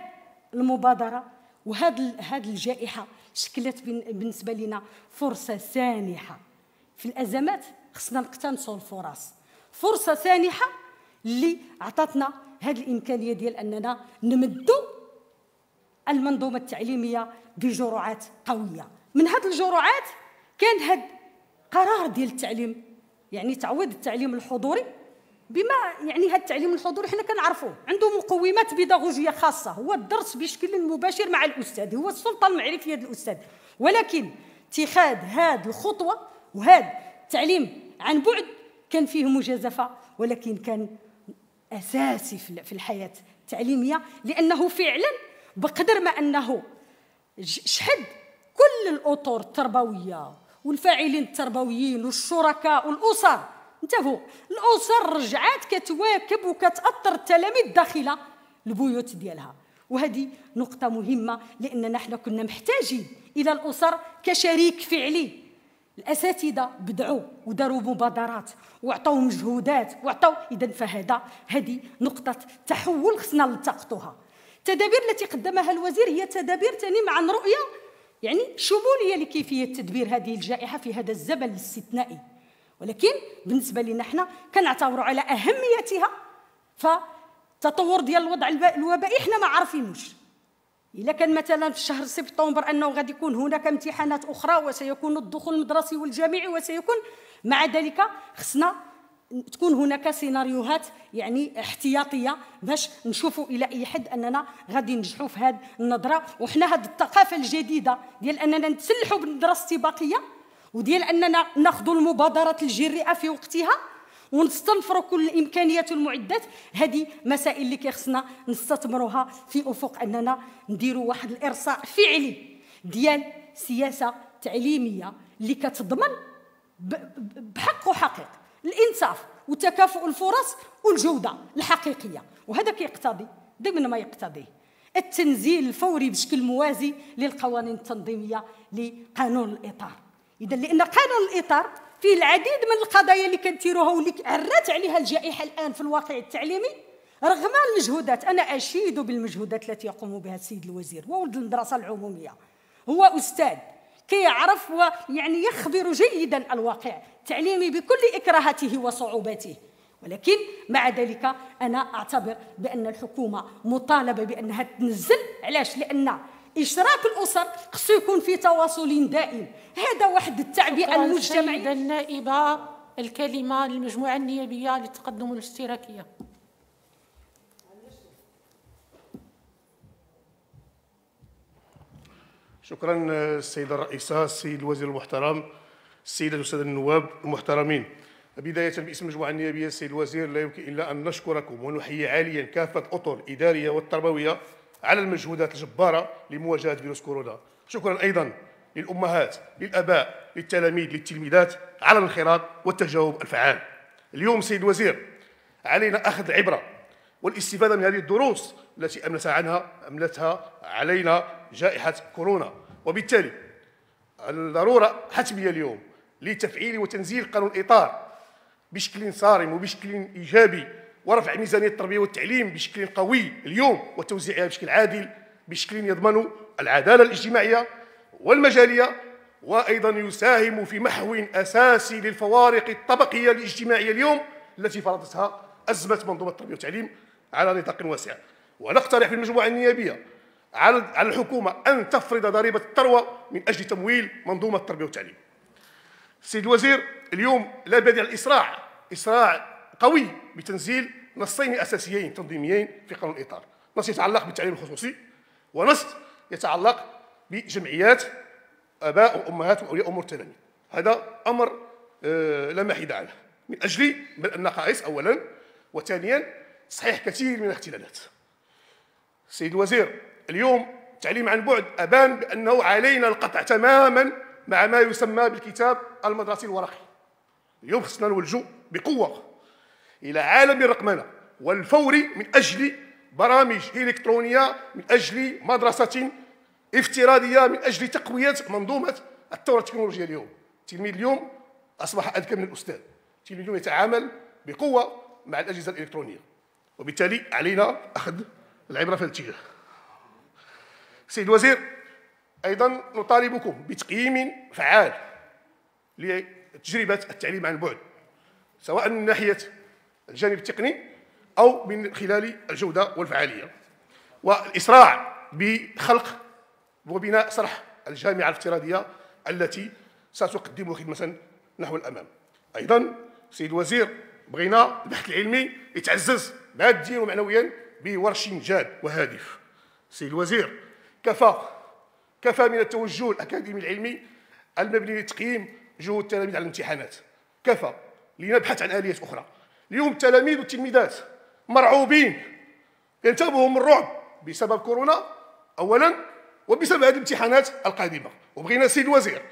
المبادره وهاد الجائحه شكلت بالنسبه لنا فرصه سانحه في الازمات خصنا نقتنصوا الفرص فرصه سانحه اللي عطاتنا هذه الامكانيه ديال اننا نمدوا المنظومه التعليميه بجرعات قويه من هذه الجرعات كان هذا قرار ديال التعليم يعني تعويض التعليم الحضوري بما يعني هذا التعليم الحضوري حنا كنعرفوه عنده مقومات بيداغوجيه خاصه هو الدرس بشكل مباشر مع الاستاذ هو السلطه المعرفيه ديال الاستاذ ولكن اتخاذ هذه الخطوه وهذا التعليم عن بعد كان فيه مجازفه ولكن كان اساسي في الحياه التعليميه لانه فعلا بقدر ما انه شحد كل الاطر التربويه والفاعلين التربويين والشركاء والاسر انتبهوا الاسر رجعات كتواكب وكتاثر التلاميذ داخل البيوت ديالها وهذه نقطة مهمة لأننا نحن كنا محتاجين إلى الأسر كشريك فعلي الاساتذه بدعوا وداروا مبادرات وعطاو مجهودات وعطاو اذا فهذا هذه نقطه تحول خصنا نلتقطوها التدابير التي قدمها الوزير هي تدابير ثاني مع رؤيه يعني شموليه لكيفيه تدبير هذه الجائحه في هذا الزمن الاستثنائي ولكن بالنسبه لنا حنا كنعتبروا على اهميتها فتطور ديال الوضع الوبائي حنا ما عارفينوش الا كان مثلا في شهر سبتمبر انه غادي يكون هناك امتحانات اخرى وسيكون الدخول المدرسي والجامعي وسيكون مع ذلك خصنا تكون هناك سيناريوهات يعني احتياطيه باش نشوفوا الى اي حد اننا غادي ننجحوا في هذه النظره وحنا هذه الثقافه الجديده ديال اننا نتسلحوا بالنظره الاستباقيه وديال اننا ناخذوا المبادرات الجريئه في وقتها ونستنفروا كل الامكانيات والمعدات هذه مسائل اللي كيخصنا نستثمروها في افق اننا نديروا واحد الارصاء فعلي ديال سياسه تعليميه اللي كتضمن بحق وحقيق الانصاف وتكافؤ الفرص والجوده الحقيقيه وهذا كيقتضي ضمن ما يقتضيه التنزيل الفوري بشكل موازي للقوانين التنظيميه لقانون الاطار اذا لان قانون الاطار فيه العديد من القضايا اللي كنديروها واللي عرات عليها الجائحه الان في الواقع التعليمي رغم المجهودات انا اشيد بالمجهودات التي يقوم بها السيد الوزير وولد المدرسه العموميه هو استاذ كيعرف ويعني يخبر جيدا الواقع التعليمي بكل اكراهاته وصعوباته ولكن مع ذلك انا اعتبر بان الحكومه مطالبه بانها تنزل علاش لان اشراك الاسر خصو يكون في تواصل دائم هذا واحد التعبئه المجتمعيه السيده النائبه الكلمه للمجموعه النيابيه للتقدم الاشتراكيه شكرا السيدة الرئيسة السيد الوزير المحترم السيدة والسادة النواب المحترمين بداية باسم المجموعة النيابية السيد الوزير لا يمكن إلا أن نشكركم ونحيي عاليا كافة الأطر الإدارية والتربوية على المجهودات الجبارة لمواجهة فيروس كورونا شكرا أيضا للأمهات للأباء للتلاميذ للتلميذات على الانخراط والتجاوب الفعال اليوم سيد الوزير علينا أخذ العبرة والاستفادة من هذه الدروس التي أملت عنها أملتها علينا جائحة كورونا وبالتالي الضرورة حتمية اليوم لتفعيل وتنزيل قانون الإطار بشكل صارم وبشكل إيجابي ورفع ميزانية التربية والتعليم بشكل قوي اليوم وتوزيعها بشكل عادل بشكل يضمن العدالة الاجتماعية والمجالية وأيضا يساهم في محو أساسي للفوارق الطبقية الاجتماعية اليوم التي فرضتها أزمة منظومة التربية والتعليم على نطاق واسع ونقترح في المجموعة النيابية على الحكومة أن تفرض ضريبة الثروة من أجل تمويل منظومة التربية والتعليم سيد الوزير اليوم لا بد الإسراع إسراع قوي بتنزيل نصين اساسيين تنظيميين في قانون الاطار، نص يتعلق بالتعليم الخصوصي ونص يتعلق بجمعيات اباء وامهات واولياء امور التنمية. هذا امر آه، لا محيد عنه من اجل بل النقائص اولا وثانيا تصحيح كثير من الاختلالات. السيد الوزير اليوم التعليم عن بعد ابان بانه علينا القطع تماما مع ما يسمى بالكتاب المدرسي الورقي. اليوم خصنا نولجوا بقوه إلى عالم الرقمنة والفوري من أجل برامج إلكترونية من أجل مدرسة افتراضية من أجل تقوية منظومة الثورة التكنولوجية اليوم التلميذ اليوم أصبح أذكى من الأستاذ التلميذ اليوم يتعامل بقوة مع الأجهزة الإلكترونية وبالتالي علينا أخذ العبرة في الاتجاه سيد الوزير أيضا نطالبكم بتقييم فعال لتجربة التعليم عن بعد سواء من ناحية الجانب التقني أو من خلال الجودة والفعالية والإسراع بخلق وبناء صرح الجامعة الافتراضية التي ستقدم خدمة نحو الأمام أيضا سيد الوزير بغينا البحث العلمي يتعزز ماديا ومعنويا بورش جاد وهادف سيد الوزير كفى كفى من التوجه الأكاديمي العلمي المبني لتقييم جهود التلاميذ على الامتحانات كفى لنبحث عن اليات أخرى اليوم التلاميذ والتلميذات مرعوبين ينتابهم الرعب بسبب كورونا اولا وبسبب هذه الامتحانات القادمه وبغينا السيد الوزير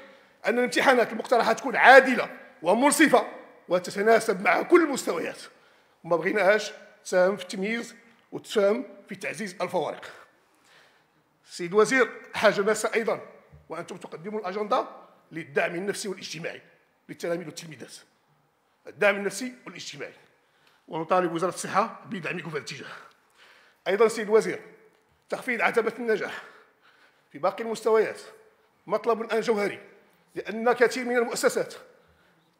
ان الامتحانات المقترحه تكون عادله ومنصفه وتتناسب مع كل المستويات وما بغيناهاش تساهم في التمييز وتساهم في تعزيز الفوارق السيد الوزير حاجه ماسه ايضا وانتم تقدموا الاجنده للدعم النفسي والاجتماعي للتلاميذ والتلميذات الدعم النفسي والاجتماعي ونطالب وزارة الصحة بدعمكم في هذا الاتجاه أيضا سيد الوزير تخفيض عتبة النجاح في باقي المستويات مطلب الآن جوهري لأن كثير من المؤسسات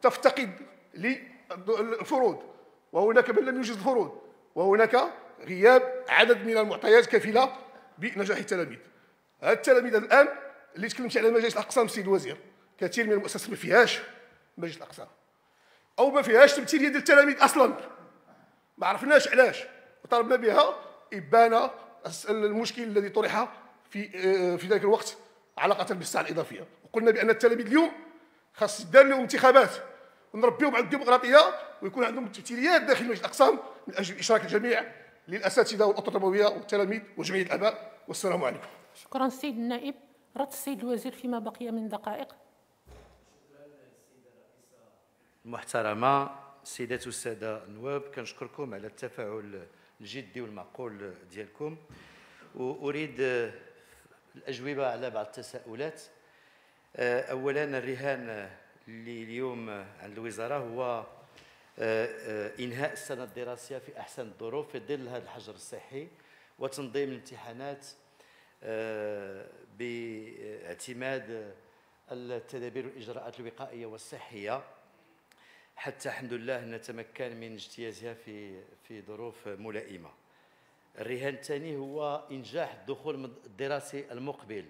تفتقد للفروض وهناك من لم يوجد الفروض وهناك غياب عدد من المعطيات كفيلة بنجاح التلاميذ هاد التلاميذ الآن اللي تكلمت على مجلس الأقسام سيد الوزير كثير من المؤسسات ما فيهاش مجلس الأقسام او ما فيهاش تمثيليه ديال التلاميذ اصلا ما عرفناش علاش وطلبنا بها ابان المشكل الذي طرح في آه، في ذلك الوقت علاقه بالساعه الاضافيه وقلنا بان التلاميذ اليوم خاص يدار لهم انتخابات ونربيهم على الديمقراطيه ويكون عندهم تمثيليات داخل مجلس الاقسام من اجل اشراك الجميع للاساتذه والاطر التربويه والتلاميذ وجمعيه الاباء والسلام عليكم. شكرا السيد النائب رد السيد الوزير فيما بقي من دقائق. المحترمه السيدات والساده النواب كنشكركم على التفاعل الجدي والمعقول ديالكم واريد الاجوبه على بعض التساؤلات آه، اولا الرهان اللي اليوم عند الوزاره هو آه، آه، انهاء السنه الدراسيه في احسن الظروف في ظل هذا الحجر الصحي وتنظيم الامتحانات باعتماد التدابير والاجراءات الوقائيه والصحيه حتى الحمد لله نتمكن من اجتيازها في في ظروف ملائمه الرهان الثاني هو انجاح الدخول الدراسي المقبل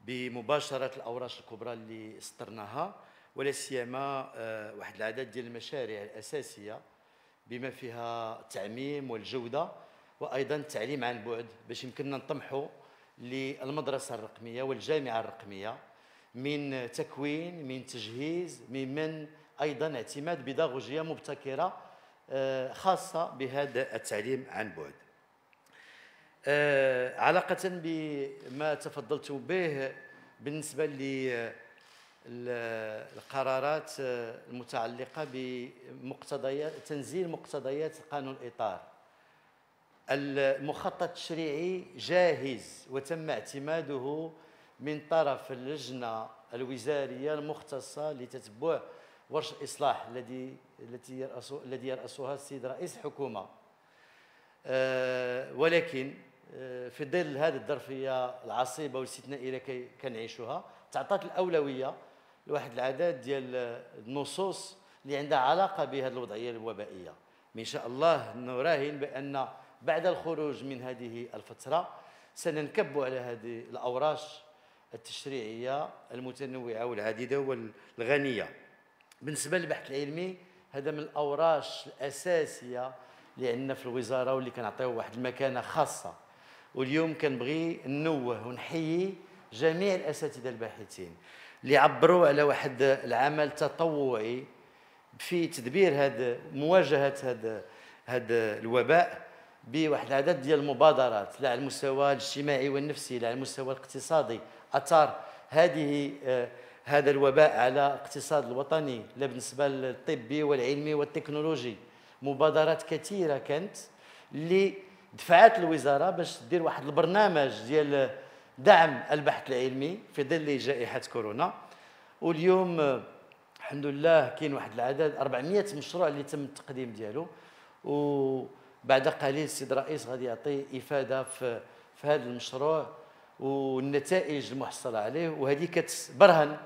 بمباشره الاوراش الكبرى اللي سطرناها ولا سيما آه، واحد العدد ديال المشاريع الاساسيه بما فيها التعميم والجوده وايضا التعليم عن بعد باش يمكننا نطمحوا للمدرسه الرقميه والجامعه الرقميه من تكوين من تجهيز من من أيضا اعتماد بيداغوجية مبتكرة آه، خاصة بهذا التعليم عن بعد آه، علاقة بما تفضلت به بالنسبة للقرارات آه، المتعلقة بمقتضيات تنزيل مقتضيات قانون الإطار المخطط التشريعي جاهز وتم اعتماده من طرف اللجنة الوزارية المختصة لتتبع ورش الاصلاح الذي التي الذي يرأسها السيد رئيس حكومه آه، ولكن آه، في ظل هذه الظرفيه العصيبه والاستثنائيه اللي كنعيشوها تعطات الاولويه لواحد العدد ديال النصوص اللي عندها علاقه بهذه الوضعيه الوبائيه ان شاء الله نراهن بان بعد الخروج من هذه الفتره سننكب على هذه الاوراش التشريعيه المتنوعه والعديده والغنيه بالنسبه للبحث العلمي هذا من الاوراش الاساسيه اللي عندنا في الوزاره واللي كنعطيوه واحد المكانه خاصه واليوم كنبغي ننوه ونحيي جميع الاساتذه الباحثين اللي عبروا على واحد العمل تطوعي في تدبير هذا مواجهه هذا هذا الوباء بواحد العدد ديال المبادرات لا على المستوى الاجتماعي والنفسي لا على المستوى الاقتصادي اثار هذه آه، هذا الوباء على الاقتصاد الوطني لا بالنسبه للطبي والعلمي والتكنولوجي مبادرات كثيره كانت اللي دفعت الوزاره باش دير واحد البرنامج ديال دعم البحث العلمي في ظل جائحه كورونا واليوم الحمد لله كاين واحد العدد 400 مشروع اللي تم التقديم ديالو وبعد قليل السيد الرئيس غادي يعطي افاده في في هذا المشروع والنتائج المحصله عليه وهذه كتبرهن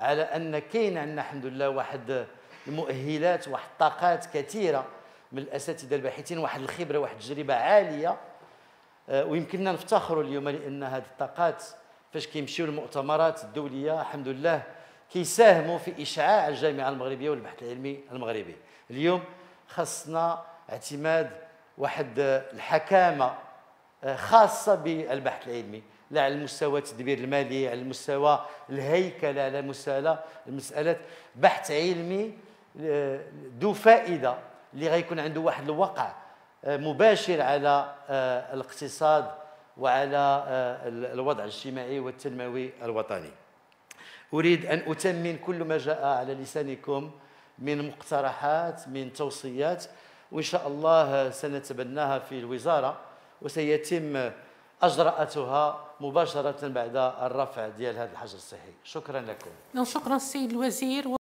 على ان كاين عندنا الحمد لله واحد المؤهلات واحد الطاقات كثيره من الاساتذه الباحثين واحد الخبره واحد التجربه عاليه آه، ويمكننا نفتخروا اليوم لان هذه الطاقات فاش كيمشيو للمؤتمرات الدوليه الحمد لله كيساهموا في اشعاع الجامعه المغربيه والبحث العلمي المغربي اليوم خصنا اعتماد واحد الحكامه آه، خاصه بالبحث العلمي لا على المستوى التدبير المالي على المستوى الهيكل على مساله المساله بحث علمي آه، ذو فائده اللي غيكون عنده واحد الوقع آه، مباشر على آه، الاقتصاد وعلى الوضع الاجتماعي والتنموي الوطني اريد ان اتمن كل ما جاء على لسانكم من مقترحات من توصيات وان شاء الله سنتبناها في الوزاره وسيتم اجراتها مباشره بعد الرفع ديال هذا الحجر الصحي شكرا لكم نعم، شكرا السيد الوزير